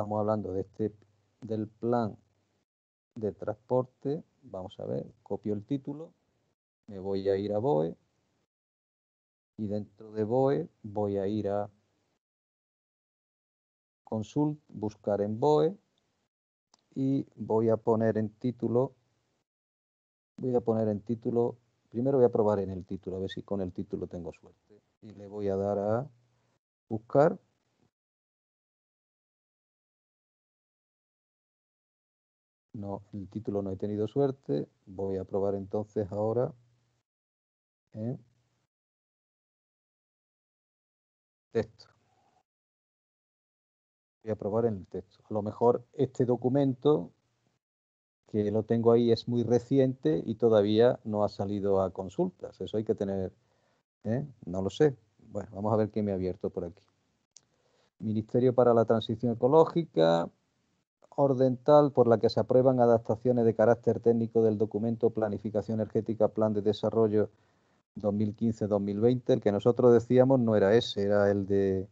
estamos hablando de este, del plan de transporte. Vamos a ver, copio el título, me voy a ir a BOE y dentro de BOE voy a ir a consult, buscar en BOE y voy a poner en título, voy a poner en título, primero voy a probar en el título, a ver si con el título tengo suerte. Y le voy a dar a buscar no, el título no he tenido suerte, voy a probar entonces ahora. ¿eh? Texto. Voy a probar en el texto. A lo mejor este documento que lo tengo ahí es muy reciente y todavía no ha salido a consultas. Eso hay que tener, ¿eh? no lo sé. Bueno, vamos a ver qué me ha abierto por aquí. Ministerio para la Transición Ecológica, ordental por la que se aprueban adaptaciones de carácter técnico del documento Planificación Energética Plan de Desarrollo 2015-2020. El que nosotros decíamos no era ese, era el de...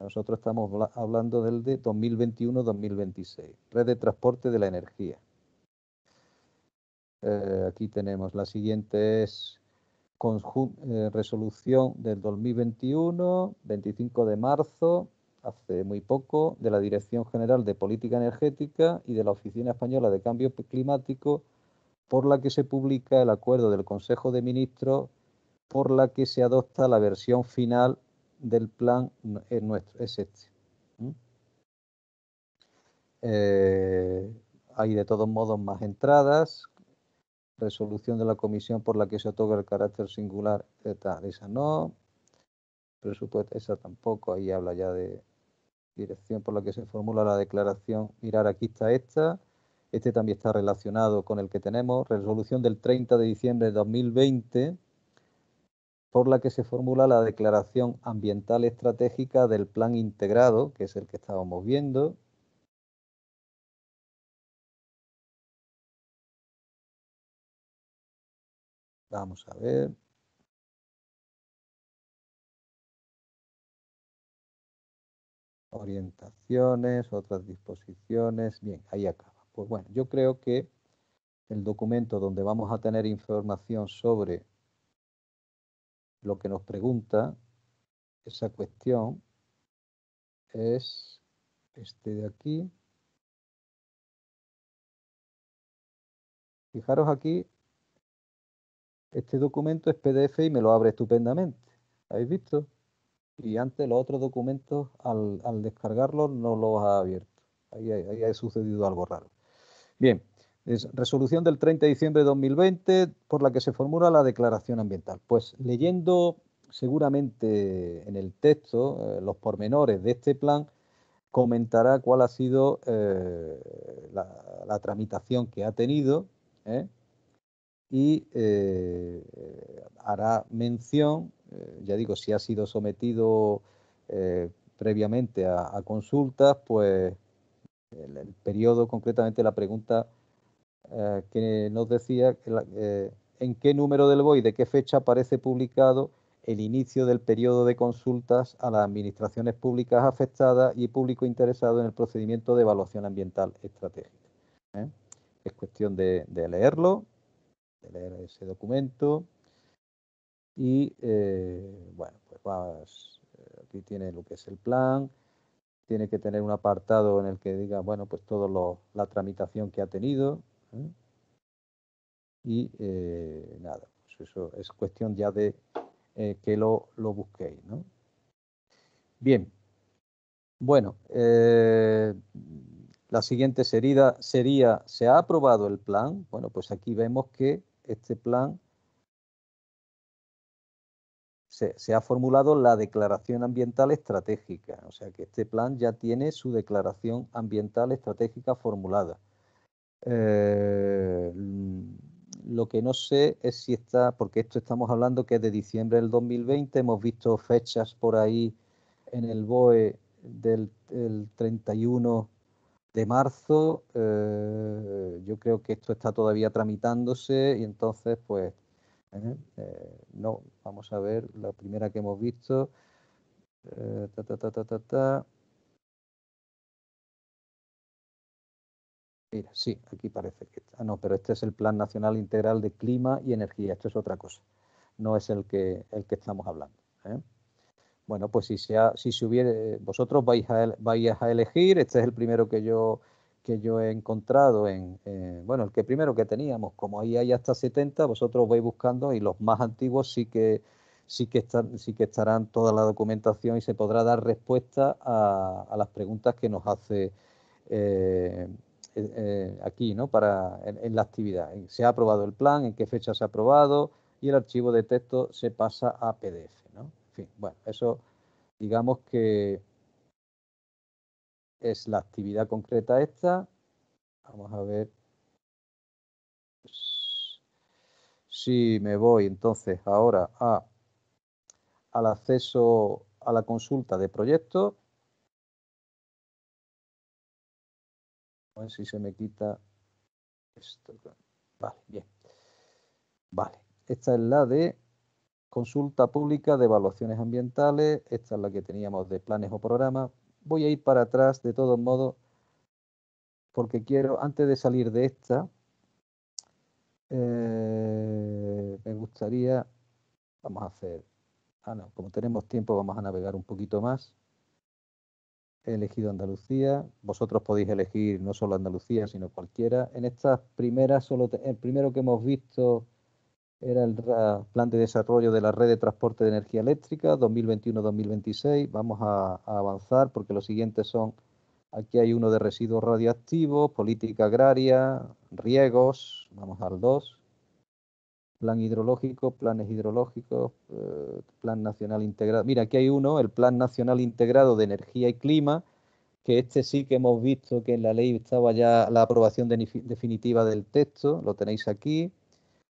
Nosotros estamos hablando del de 2021-2026, Red de Transporte de la Energía. Eh, aquí tenemos, la siguiente es eh, resolución del 2021, 25 de marzo, hace muy poco de la Dirección General de Política Energética y de la Oficina Española de Cambio Climático, por la que se publica el acuerdo del Consejo de Ministros, por la que se adopta la versión final del plan es nuestro, es este. Eh, hay de todos modos más entradas, resolución de la comisión por la que se otorga el carácter singular, esa no, presupuesto, esa tampoco, ahí habla ya de dirección por la que se formula la declaración, mirar aquí está esta, este también está relacionado con el que tenemos, resolución del 30 de diciembre de 2020, por la que se formula la declaración ambiental estratégica del plan integrado, que es el que estábamos viendo. Vamos a ver. orientaciones, otras disposiciones. Bien, ahí acaba. Pues bueno, yo creo que el documento donde vamos a tener información sobre lo que nos pregunta esa cuestión es este de aquí. Fijaros aquí, este documento es PDF y me lo abre estupendamente. ¿Habéis visto? y antes los otros documentos al, descargarlos no los ha abierto. Ahí, ha sucedido algo raro. Bien, resolución del 30 de diciembre de 2020 por la que se formula la declaración ambiental. Pues leyendo seguramente en el texto eh, los pormenores de este plan, comentará cuál ha sido eh, la, tramitación que ha tenido. ¿eh? y eh, eh, hará mención, eh, ya digo, si ha sido sometido previamente a, consultas, pues el, periodo, concretamente la pregunta que nos decía, en qué número del BOI, de qué fecha aparece publicado el inicio del periodo de consultas a las administraciones públicas afectadas y público interesado en el procedimiento de evaluación ambiental estratégica. Es cuestión de leerlo, de leer ese documento. Y eh, bueno, pues eh, aquí tiene lo que es el plan, tiene que tener un apartado en el que diga, bueno, pues toda la tramitación que ha tenido. ¿eh? Y nada, pues eso es cuestión ya de que lo, lo busquéis. ¿no? Bien, bueno, la siguiente sería, sería, ¿se ha aprobado el plan? Bueno, pues aquí vemos que este plan se, se, ha formulado la declaración ambiental estratégica, o sea que este plan ya tiene su declaración ambiental estratégica formulada. Eh, mm, lo que no sé es si está, porque esto estamos hablando que es de diciembre del 2020, hemos visto fechas por ahí en el BOE del 31 de marzo. Eh, yo creo que esto está todavía tramitándose y entonces, pues, ¿eh? Eh, no, vamos a ver la primera que hemos visto. Mira, sí, aquí parece que está. Ah, no, pero este es el Plan Nacional Integral de Clima y Energía. Esto es otra cosa. No es el que, el que estamos hablando. Bueno, pues si, sea, si se hubiere, vosotros vais a, vais a elegir, este es el primero que yo, que yo he encontrado en, bueno, el que primero que teníamos, como ahí hay hasta 70, vosotros vais buscando y los más antiguos sí que, sí que, están, sí que estarán toda la documentación y se podrá dar respuesta a, las preguntas que nos hace eh, eh, eh, aquí, ¿no? Para, en, en, la actividad. Se ha aprobado el plan, en qué fecha se ha aprobado y el archivo de texto se pasa a PDF, ¿no? bueno, eso digamos que es la actividad concreta esta. Vamos a ver si me voy entonces ahora a, al acceso a la consulta de proyecto. A ver si se me quita esto. Vale, bien. Vale, esta es la de consulta pública de evaluaciones ambientales, esta es la que teníamos de planes o programas. Voy a ir para atrás de todos modos porque quiero, antes de salir de esta, eh, me gustaría, vamos a hacer, ah, no, como tenemos tiempo vamos a navegar un poquito más. He elegido Andalucía, vosotros podéis elegir no solo Andalucía, sino cualquiera. En estas primeras, solo el primero que hemos visto era el plan de desarrollo de la red de transporte de energía eléctrica 2021-2026. Vamos a, avanzar porque los siguientes son, aquí hay uno de residuos radioactivos, política agraria, riegos, vamos al 2, plan hidrológico, planes hidrológicos, eh, plan nacional integrado. Mira, aquí hay uno, el plan nacional integrado de energía y clima, que este sí que hemos visto que en la ley estaba ya la aprobación definitiva del texto, lo tenéis aquí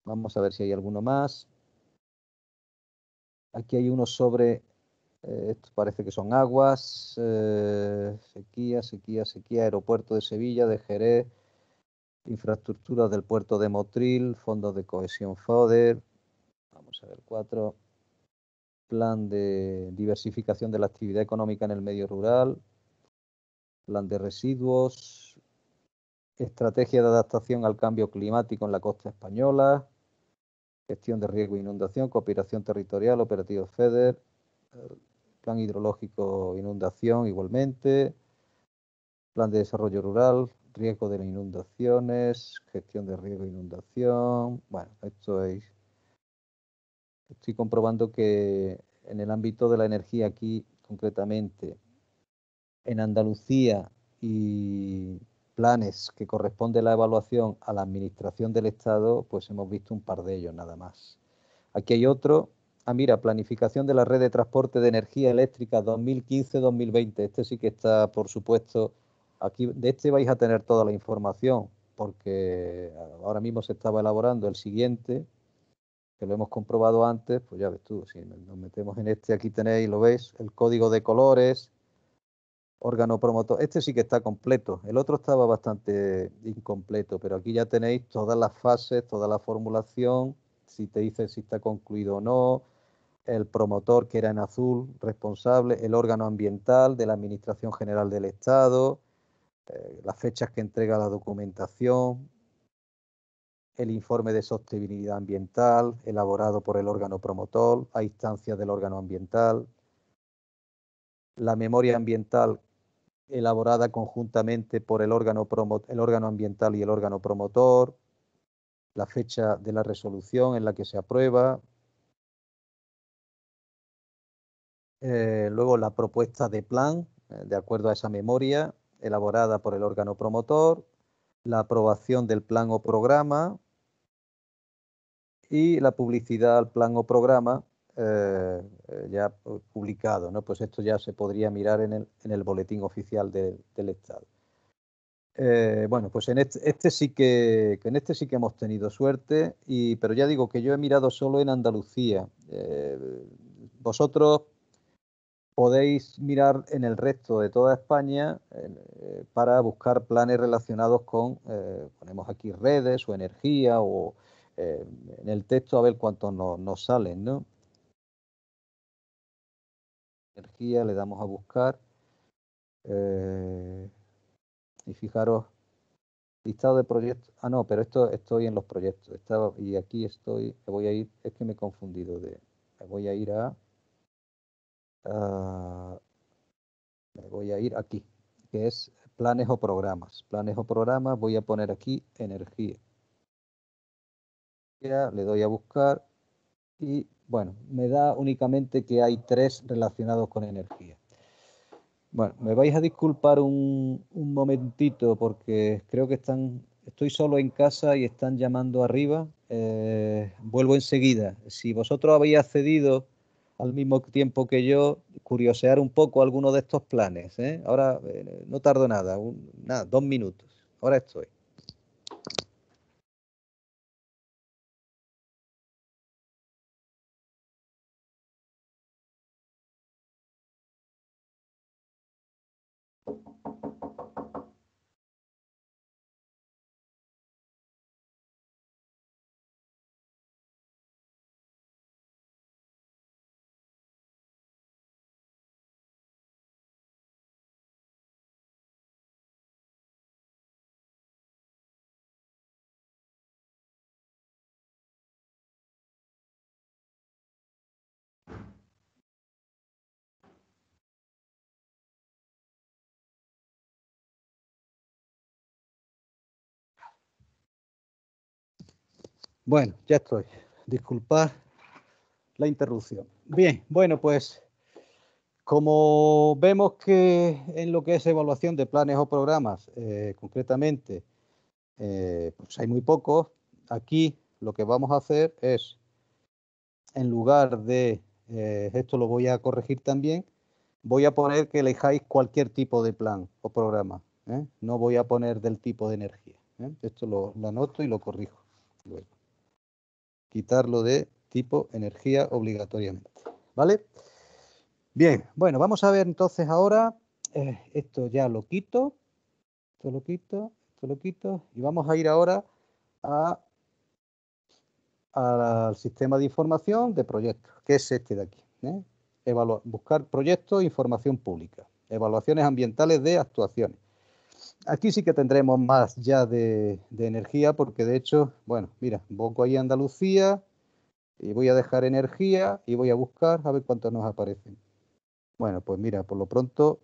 Vamos a ver si hay alguno más. Aquí hay uno sobre, eh, esto parece que son aguas, eh, sequía, sequía, sequía, aeropuerto de Sevilla, de Jerez, infraestructuras del puerto de Motril, fondos de cohesión FODER, vamos a ver, cuatro, plan de diversificación de la actividad económica en el medio rural, plan de residuos, estrategia de adaptación al cambio climático en la costa española, gestión de riesgo e inundación, cooperación territorial, operativo FEDER, eh, plan hidrológico inundación igualmente, plan de desarrollo rural, riesgo de las inundaciones, gestión de riesgo e inundación. Bueno, esto es... Estoy comprobando que en el ámbito de la energía aquí, concretamente, en Andalucía y planes que corresponde la evaluación a la Administración del Estado, pues hemos visto un par de ellos nada más. Aquí hay otro. Ah, mira, planificación de la red de transporte de energía eléctrica 2015-2020. Este sí que está, por supuesto, aquí. De este vais a tener toda la información, porque ahora mismo se estaba elaborando el siguiente, que lo hemos comprobado antes, pues ya ves tú, si nos metemos en este, aquí tenéis, lo veis, el código de colores, Órgano promotor. Este sí que está completo, el otro estaba bastante incompleto, pero aquí ya tenéis todas las fases, toda la formulación, si te dice si está concluido o no, el promotor que era en azul responsable, el órgano ambiental de la Administración General del Estado, eh, las fechas que entrega la documentación, el informe de sostenibilidad ambiental elaborado por el órgano promotor a instancia del órgano ambiental, la memoria ambiental elaborada conjuntamente por el órgano, el órgano ambiental y el órgano promotor, la fecha de la resolución en la que se aprueba, eh, luego la propuesta de plan, eh, de acuerdo a esa memoria, elaborada por el órgano promotor, la aprobación del plan o programa y la publicidad al plan o programa eh, ya publicado, ¿no? Pues esto ya se podría mirar en el, en el boletín oficial del Estado. Eh, bueno, pues en este, este sí que, en este sí que hemos tenido suerte, y, pero ya digo que yo he mirado solo en Andalucía. Eh, vosotros podéis mirar en el resto de toda España para buscar planes relacionados con, ponemos aquí redes o energía o en el texto a ver cuántos nos salen, ¿no? le damos a buscar. Eh, y fijaros, listado de proyectos. Ah, no, pero esto estoy en los proyectos. Estaba, y aquí estoy, me voy a ir, es que me he confundido de. Me voy a ir a. me voy a ir aquí, que es planes o programas. Planes o programas, voy a poner aquí energía. le doy a buscar y bueno, me da únicamente que hay tres relacionados con energía. Bueno, me vais a disculpar un, un momentito porque creo que están, estoy solo en casa y están llamando arriba. Eh, vuelvo enseguida. Si vosotros habéis accedido al mismo tiempo que yo, curiosear un poco alguno de estos planes. ¿eh? Ahora eh, no tardo nada, nada, dos minutos. Ahora estoy. Bueno, ya estoy. Disculpad la interrupción. Bien, bueno, pues como vemos que en lo que es evaluación de planes o programas, eh, concretamente, eh, pues hay muy pocos, aquí lo que vamos a hacer es, en lugar de, eh, esto lo voy a corregir también, voy a poner que elijáis cualquier tipo de plan o programa. No voy a poner del tipo de energía. Esto lo, lo anoto y lo corrijo. Luego quitarlo de tipo energía obligatoriamente. ¿Vale? Bien, bueno, vamos a ver entonces ahora, eh, esto ya lo quito, esto lo quito, esto lo quito, y vamos a ir ahora al sistema de información de proyectos, que es este de aquí. ¿eh? buscar proyectos, información pública, evaluaciones ambientales de actuaciones. Aquí sí que tendremos más ya de, de energía, porque de hecho, bueno, mira, poco ahí Andalucía y voy a dejar energía y voy a buscar a ver cuántos nos aparecen. Bueno, pues mira, por lo pronto,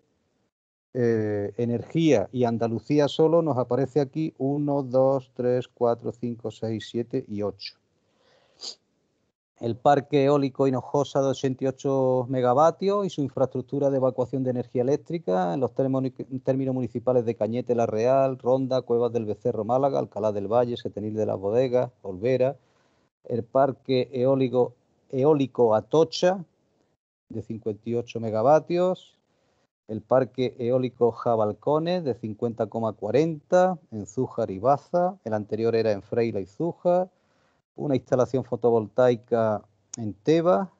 eh, energía y Andalucía solo nos aparece aquí 1, 2, 3, 4, 5, 6, 7 y 8 el parque eólico Hinojosa de 88 megavatios y su infraestructura de evacuación de energía eléctrica en los términos municipales de Cañete, La Real, Ronda, Cuevas del Becerro, Málaga, Alcalá del Valle, Setenil de las Bodegas, Olvera, el parque eólico, eólico Atocha de 58 megavatios, el parque eólico Jabalcones de 50,40 en Zújar y Baza, el anterior era en Freila y Zújar, una instalación fotovoltaica en Teba,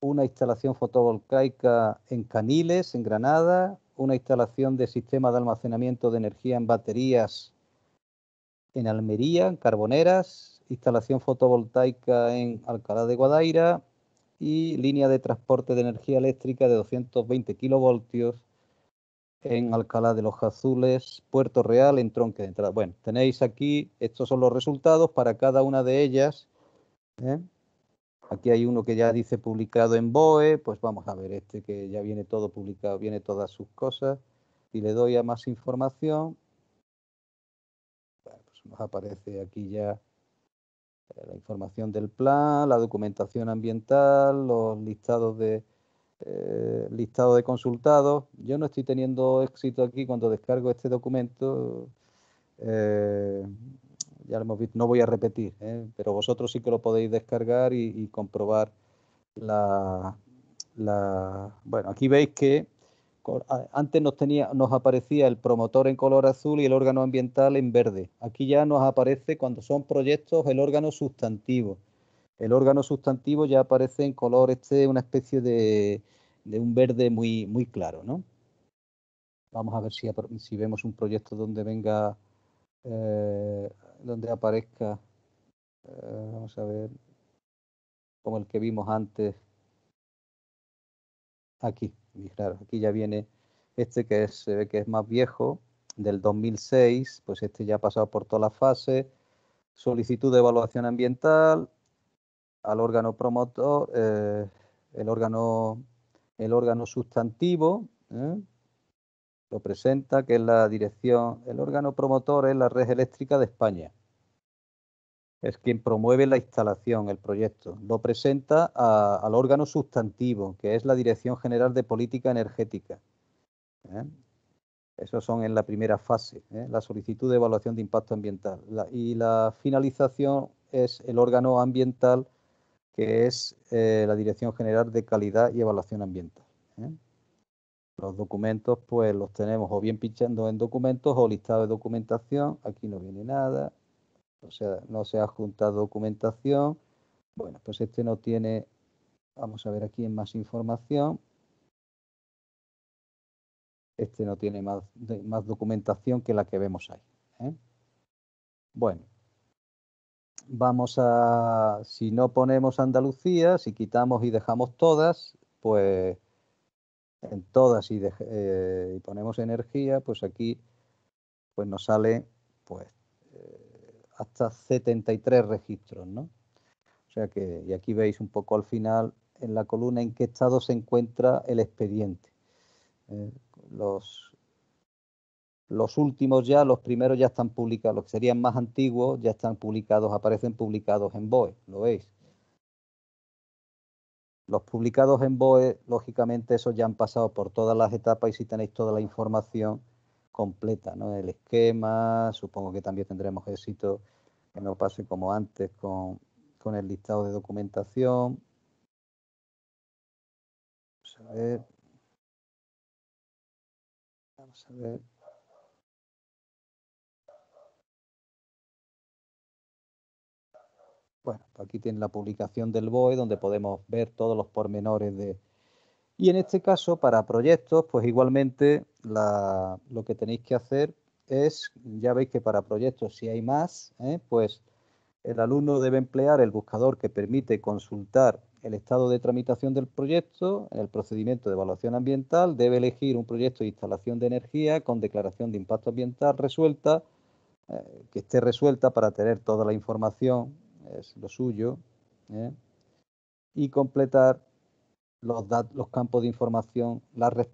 una instalación fotovoltaica en Caniles, en Granada, una instalación de sistema de almacenamiento de energía en baterías en Almería, en Carboneras, instalación fotovoltaica en Alcalá de Guadaira y línea de transporte de energía eléctrica de 220 kilovoltios en Alcalá de los Azules, Puerto Real, en Tronque de Entrada. Bueno, tenéis aquí, estos son los resultados para cada una de ellas. ¿eh? Aquí hay uno que ya dice publicado en BOE, pues vamos a ver este que ya viene todo publicado, viene todas sus cosas. Y le doy a más información. pues nos aparece aquí ya eh, la información del plan, la documentación ambiental, los listados de eh, listado de consultados. Yo no estoy teniendo éxito aquí cuando descargo este documento. Eh, ya lo hemos visto, no voy a repetir, ¿eh? pero vosotros sí que lo podéis descargar y, comprobar la, Bueno, aquí veis que antes nos, tenía, nos aparecía el promotor en color azul y el órgano ambiental en verde. Aquí ya nos aparece cuando son proyectos el órgano sustantivo. El órgano sustantivo ya aparece en color este, una especie de, un verde muy, muy claro, ¿no? Vamos a ver si, si vemos un proyecto donde venga, eh, donde aparezca, eh, vamos a ver, como el que vimos antes, aquí, claro, aquí ya viene este que es, se ve que es más viejo, del 2006, pues este ya ha pasado por todas las fases, solicitud de evaluación ambiental, al órgano promotor, eh, el, órgano, el órgano sustantivo, ¿eh? lo presenta, que es la dirección, el órgano promotor es la Red Eléctrica de España. Es quien promueve la instalación, el proyecto. Lo presenta al órgano sustantivo, que es la Dirección General de Política Energética. ¿eh? Esos son en la primera fase, la solicitud de evaluación de impacto ambiental. y la finalización es el órgano ambiental que es eh, la Dirección General de Calidad y Evaluación Ambiental. ¿eh? Los documentos, pues los tenemos o bien pinchando en documentos o listado de documentación. Aquí no viene nada. O sea, no se ha juntado documentación. Bueno, pues este no tiene. Vamos a ver aquí en más información. Este no tiene más, más documentación que la que vemos ahí. ¿eh? Bueno, vamos a, si no ponemos Andalucía, si quitamos y dejamos todas, pues en todas y, eh, ponemos energía, pues aquí pues nos sale pues eh, hasta 73 registros, ¿no? O sea que, y aquí veis un poco al final en la columna en qué estado se encuentra el expediente. ¿eh? los, los últimos ya, los primeros ya están publicados, los que serían más antiguos ya están publicados, aparecen publicados en BOE, lo veis. Los publicados en BOE, lógicamente, esos ya han pasado por todas las etapas y si tenéis toda la información completa, ¿no? El esquema, supongo que también tendremos éxito que no pase como antes con, con el listado de documentación. Vamos a ver. Vamos a ver. Bueno, pues aquí tienen la publicación del BOE donde podemos ver todos los pormenores de... Y en este caso, para proyectos, pues igualmente lo que tenéis que hacer es, ya veis que para proyectos si hay más, ¿eh? pues el alumno debe emplear el buscador que permite consultar el estado de tramitación del proyecto, en el procedimiento de evaluación ambiental, debe elegir un proyecto de instalación de energía con declaración de impacto ambiental resuelta, eh, que esté resuelta para tener toda la información es lo suyo, ¿eh? y completar los, los, campos de información, eh,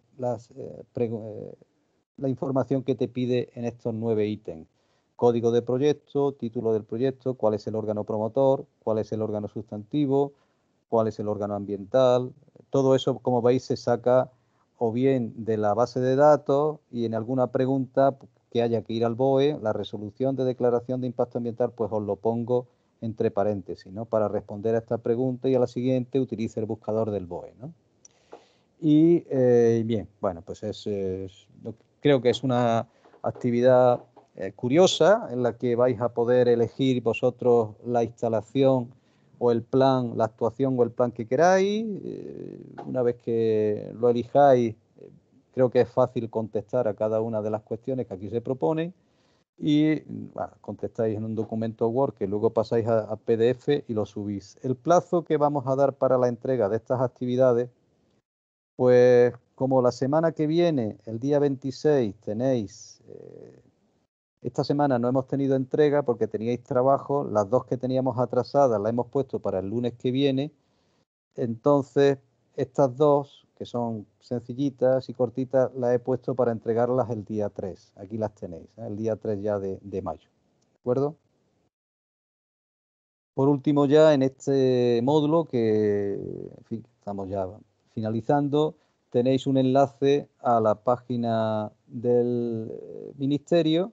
eh, la información que te pide en estos nueve ítems. Código de proyecto, título del proyecto, cuál es el órgano promotor, cuál es el órgano sustantivo, cuál es el órgano ambiental. Todo eso, como veis, se saca o bien de la base de datos y en alguna pregunta que haya que ir al BOE, la resolución de declaración de impacto ambiental, pues os lo pongo entre paréntesis, ¿no? Para responder a esta pregunta y a la siguiente utilice el buscador del BOE, ¿no? Eh, y bien, bueno, pues es, creo que es una actividad eh, curiosa en la que vais a poder elegir vosotros la instalación o el plan, la actuación o el plan que queráis. Eh, una vez que lo elijáis, creo que es fácil contestar a cada una de las cuestiones que aquí se proponen y contestáis en un documento Word que luego pasáis a, PDF y lo subís. El plazo que vamos a dar para la entrega de estas actividades, pues como la semana que viene, el día 26, tenéis, eh, esta semana no hemos tenido entrega porque teníais trabajo, las dos que teníamos atrasadas las hemos puesto para el lunes que viene, entonces estas dos que son sencillitas y cortitas, las he puesto para entregarlas el día 3. Aquí las tenéis, ¿eh? el día 3 ya de, mayo. ¿De acuerdo? Por último, ya en este módulo que estamos ya finalizando, tenéis un enlace a la página del eh, Ministerio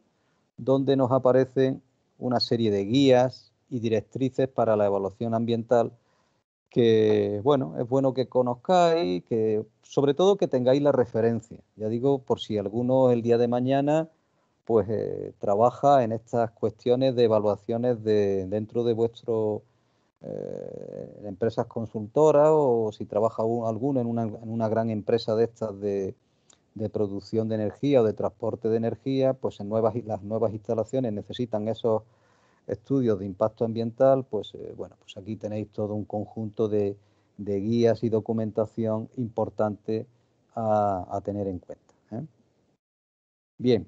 donde nos aparecen una serie de guías y directrices para la evaluación ambiental que bueno, es bueno que conozcáis, que sobre todo que tengáis la referencia. Ya digo, por si alguno el día de mañana pues eh, trabaja en estas cuestiones de evaluaciones de, dentro de vuestro eh, empresas consultoras o si trabaja alguno en una, en una, gran empresa de estas de, producción de energía o de transporte de energía, pues en nuevas, las nuevas instalaciones necesitan esos estudios de impacto ambiental, pues eh, bueno, pues aquí tenéis todo un conjunto de, guías y documentación importante a, tener en cuenta. ¿eh? Bien,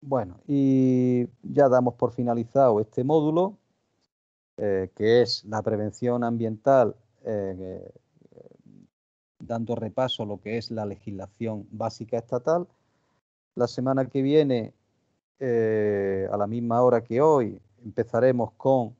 bueno, y ya damos por finalizado este módulo, eh, que es la prevención ambiental, dando repaso a lo que es la legislación básica estatal. La semana que viene eh, a la misma hora que hoy, empezaremos con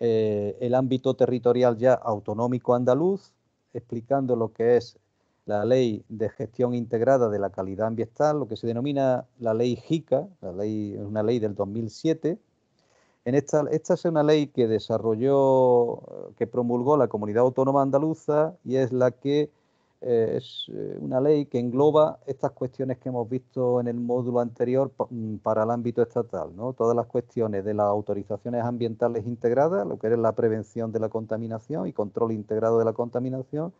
eh, el ámbito territorial ya autonómico andaluz, explicando lo que es la ley de gestión integrada de la calidad ambiental, lo que se denomina la ley JICA, la ley, una ley del 2007. En esta, esta es una ley que desarrolló, que promulgó la comunidad autónoma andaluza y es la que es eh, una ley que engloba estas cuestiones que hemos visto en el módulo anterior mm, para el ámbito estatal, ¿no? Todas las cuestiones de las autorizaciones ambientales integradas, lo que es la prevención de la contaminación y control integrado de la contaminación,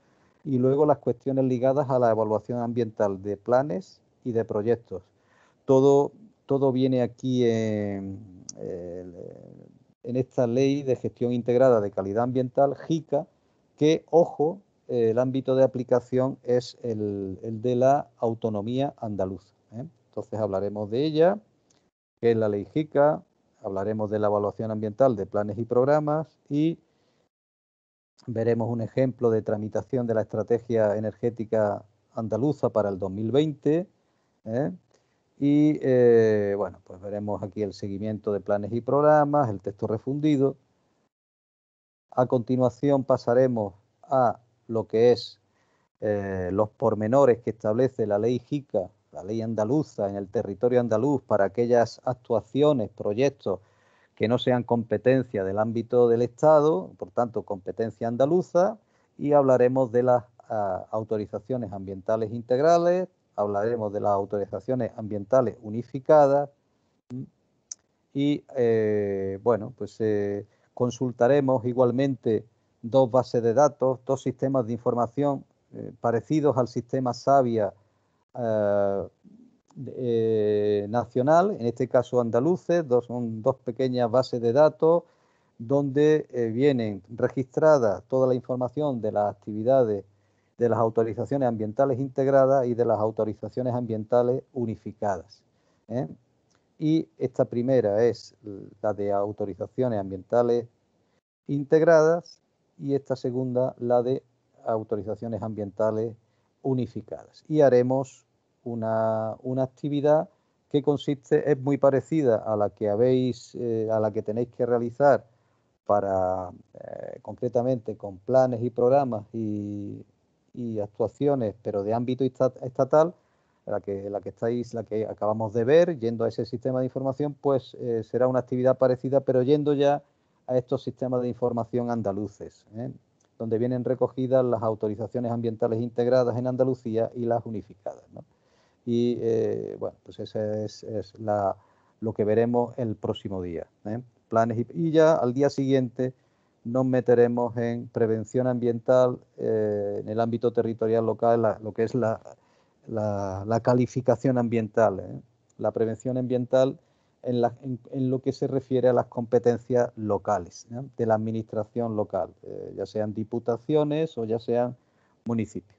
y luego las cuestiones ligadas a la evaluación ambiental de planes y de proyectos. Todo, todo viene aquí en, en esta ley de gestión integrada de calidad ambiental, JICA, que, ojo, eh, el ámbito de aplicación es el, de la autonomía andaluza. ¿eh? Entonces hablaremos de ella, que es la ley JICA, hablaremos de la evaluación ambiental de planes y programas y veremos un ejemplo de tramitación de la estrategia energética andaluza para el 2020. ¿eh? Y bueno, pues veremos aquí el seguimiento de planes y programas, el texto refundido. A continuación pasaremos a lo que es eh, los pormenores que establece la ley JICA, la ley andaluza en el territorio andaluz para aquellas actuaciones, proyectos que no sean competencia del ámbito del Estado, por tanto competencia andaluza, y hablaremos de las ah, autorizaciones ambientales integrales, hablaremos de las autorizaciones ambientales unificadas y, eh, bueno, pues eh, consultaremos igualmente dos bases de datos, dos sistemas de información eh, parecidos al sistema Sabia eh, eh, nacional, en este caso andaluces, dos, son dos pequeñas bases de datos donde vienen registradas toda la información de las actividades de las autorizaciones ambientales integradas y de las autorizaciones ambientales unificadas. Y esta primera es la de autorizaciones ambientales integradas y esta segunda la de autorizaciones ambientales unificadas. Y haremos una, actividad que consiste, es muy parecida a la que habéis, eh, a la que tenéis que realizar para, eh, concretamente, con planes y programas y, actuaciones, pero de ámbito estatal, la que, la que estáis, la que acabamos de ver, yendo a ese sistema de información, pues eh, será una actividad parecida, pero yendo ya a estos sistemas de información andaluces, ¿eh? donde vienen recogidas las autorizaciones ambientales integradas en Andalucía y las unificadas. Y eh, bueno, pues eso es, lo que veremos el próximo día. ¿eh? Planes y, ya al día siguiente nos meteremos en prevención ambiental en el ámbito territorial local, lo que es la, la calificación ambiental. La prevención ambiental en, lo que se refiere a las competencias locales, de la administración local, eh, ya sean diputaciones o ya sean municipios.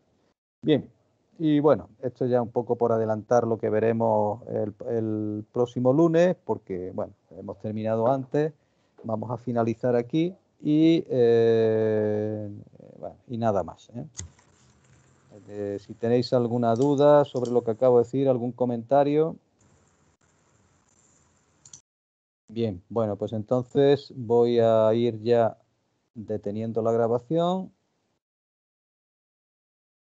Bien, y bueno, esto ya un poco por adelantar lo que veremos el, próximo lunes, porque bueno, hemos terminado antes, vamos a finalizar aquí y, eh, y nada más. ¿eh? si tenéis alguna duda sobre lo que acabo de decir, algún comentario, Bien, bueno, pues entonces voy a ir ya deteniendo la grabación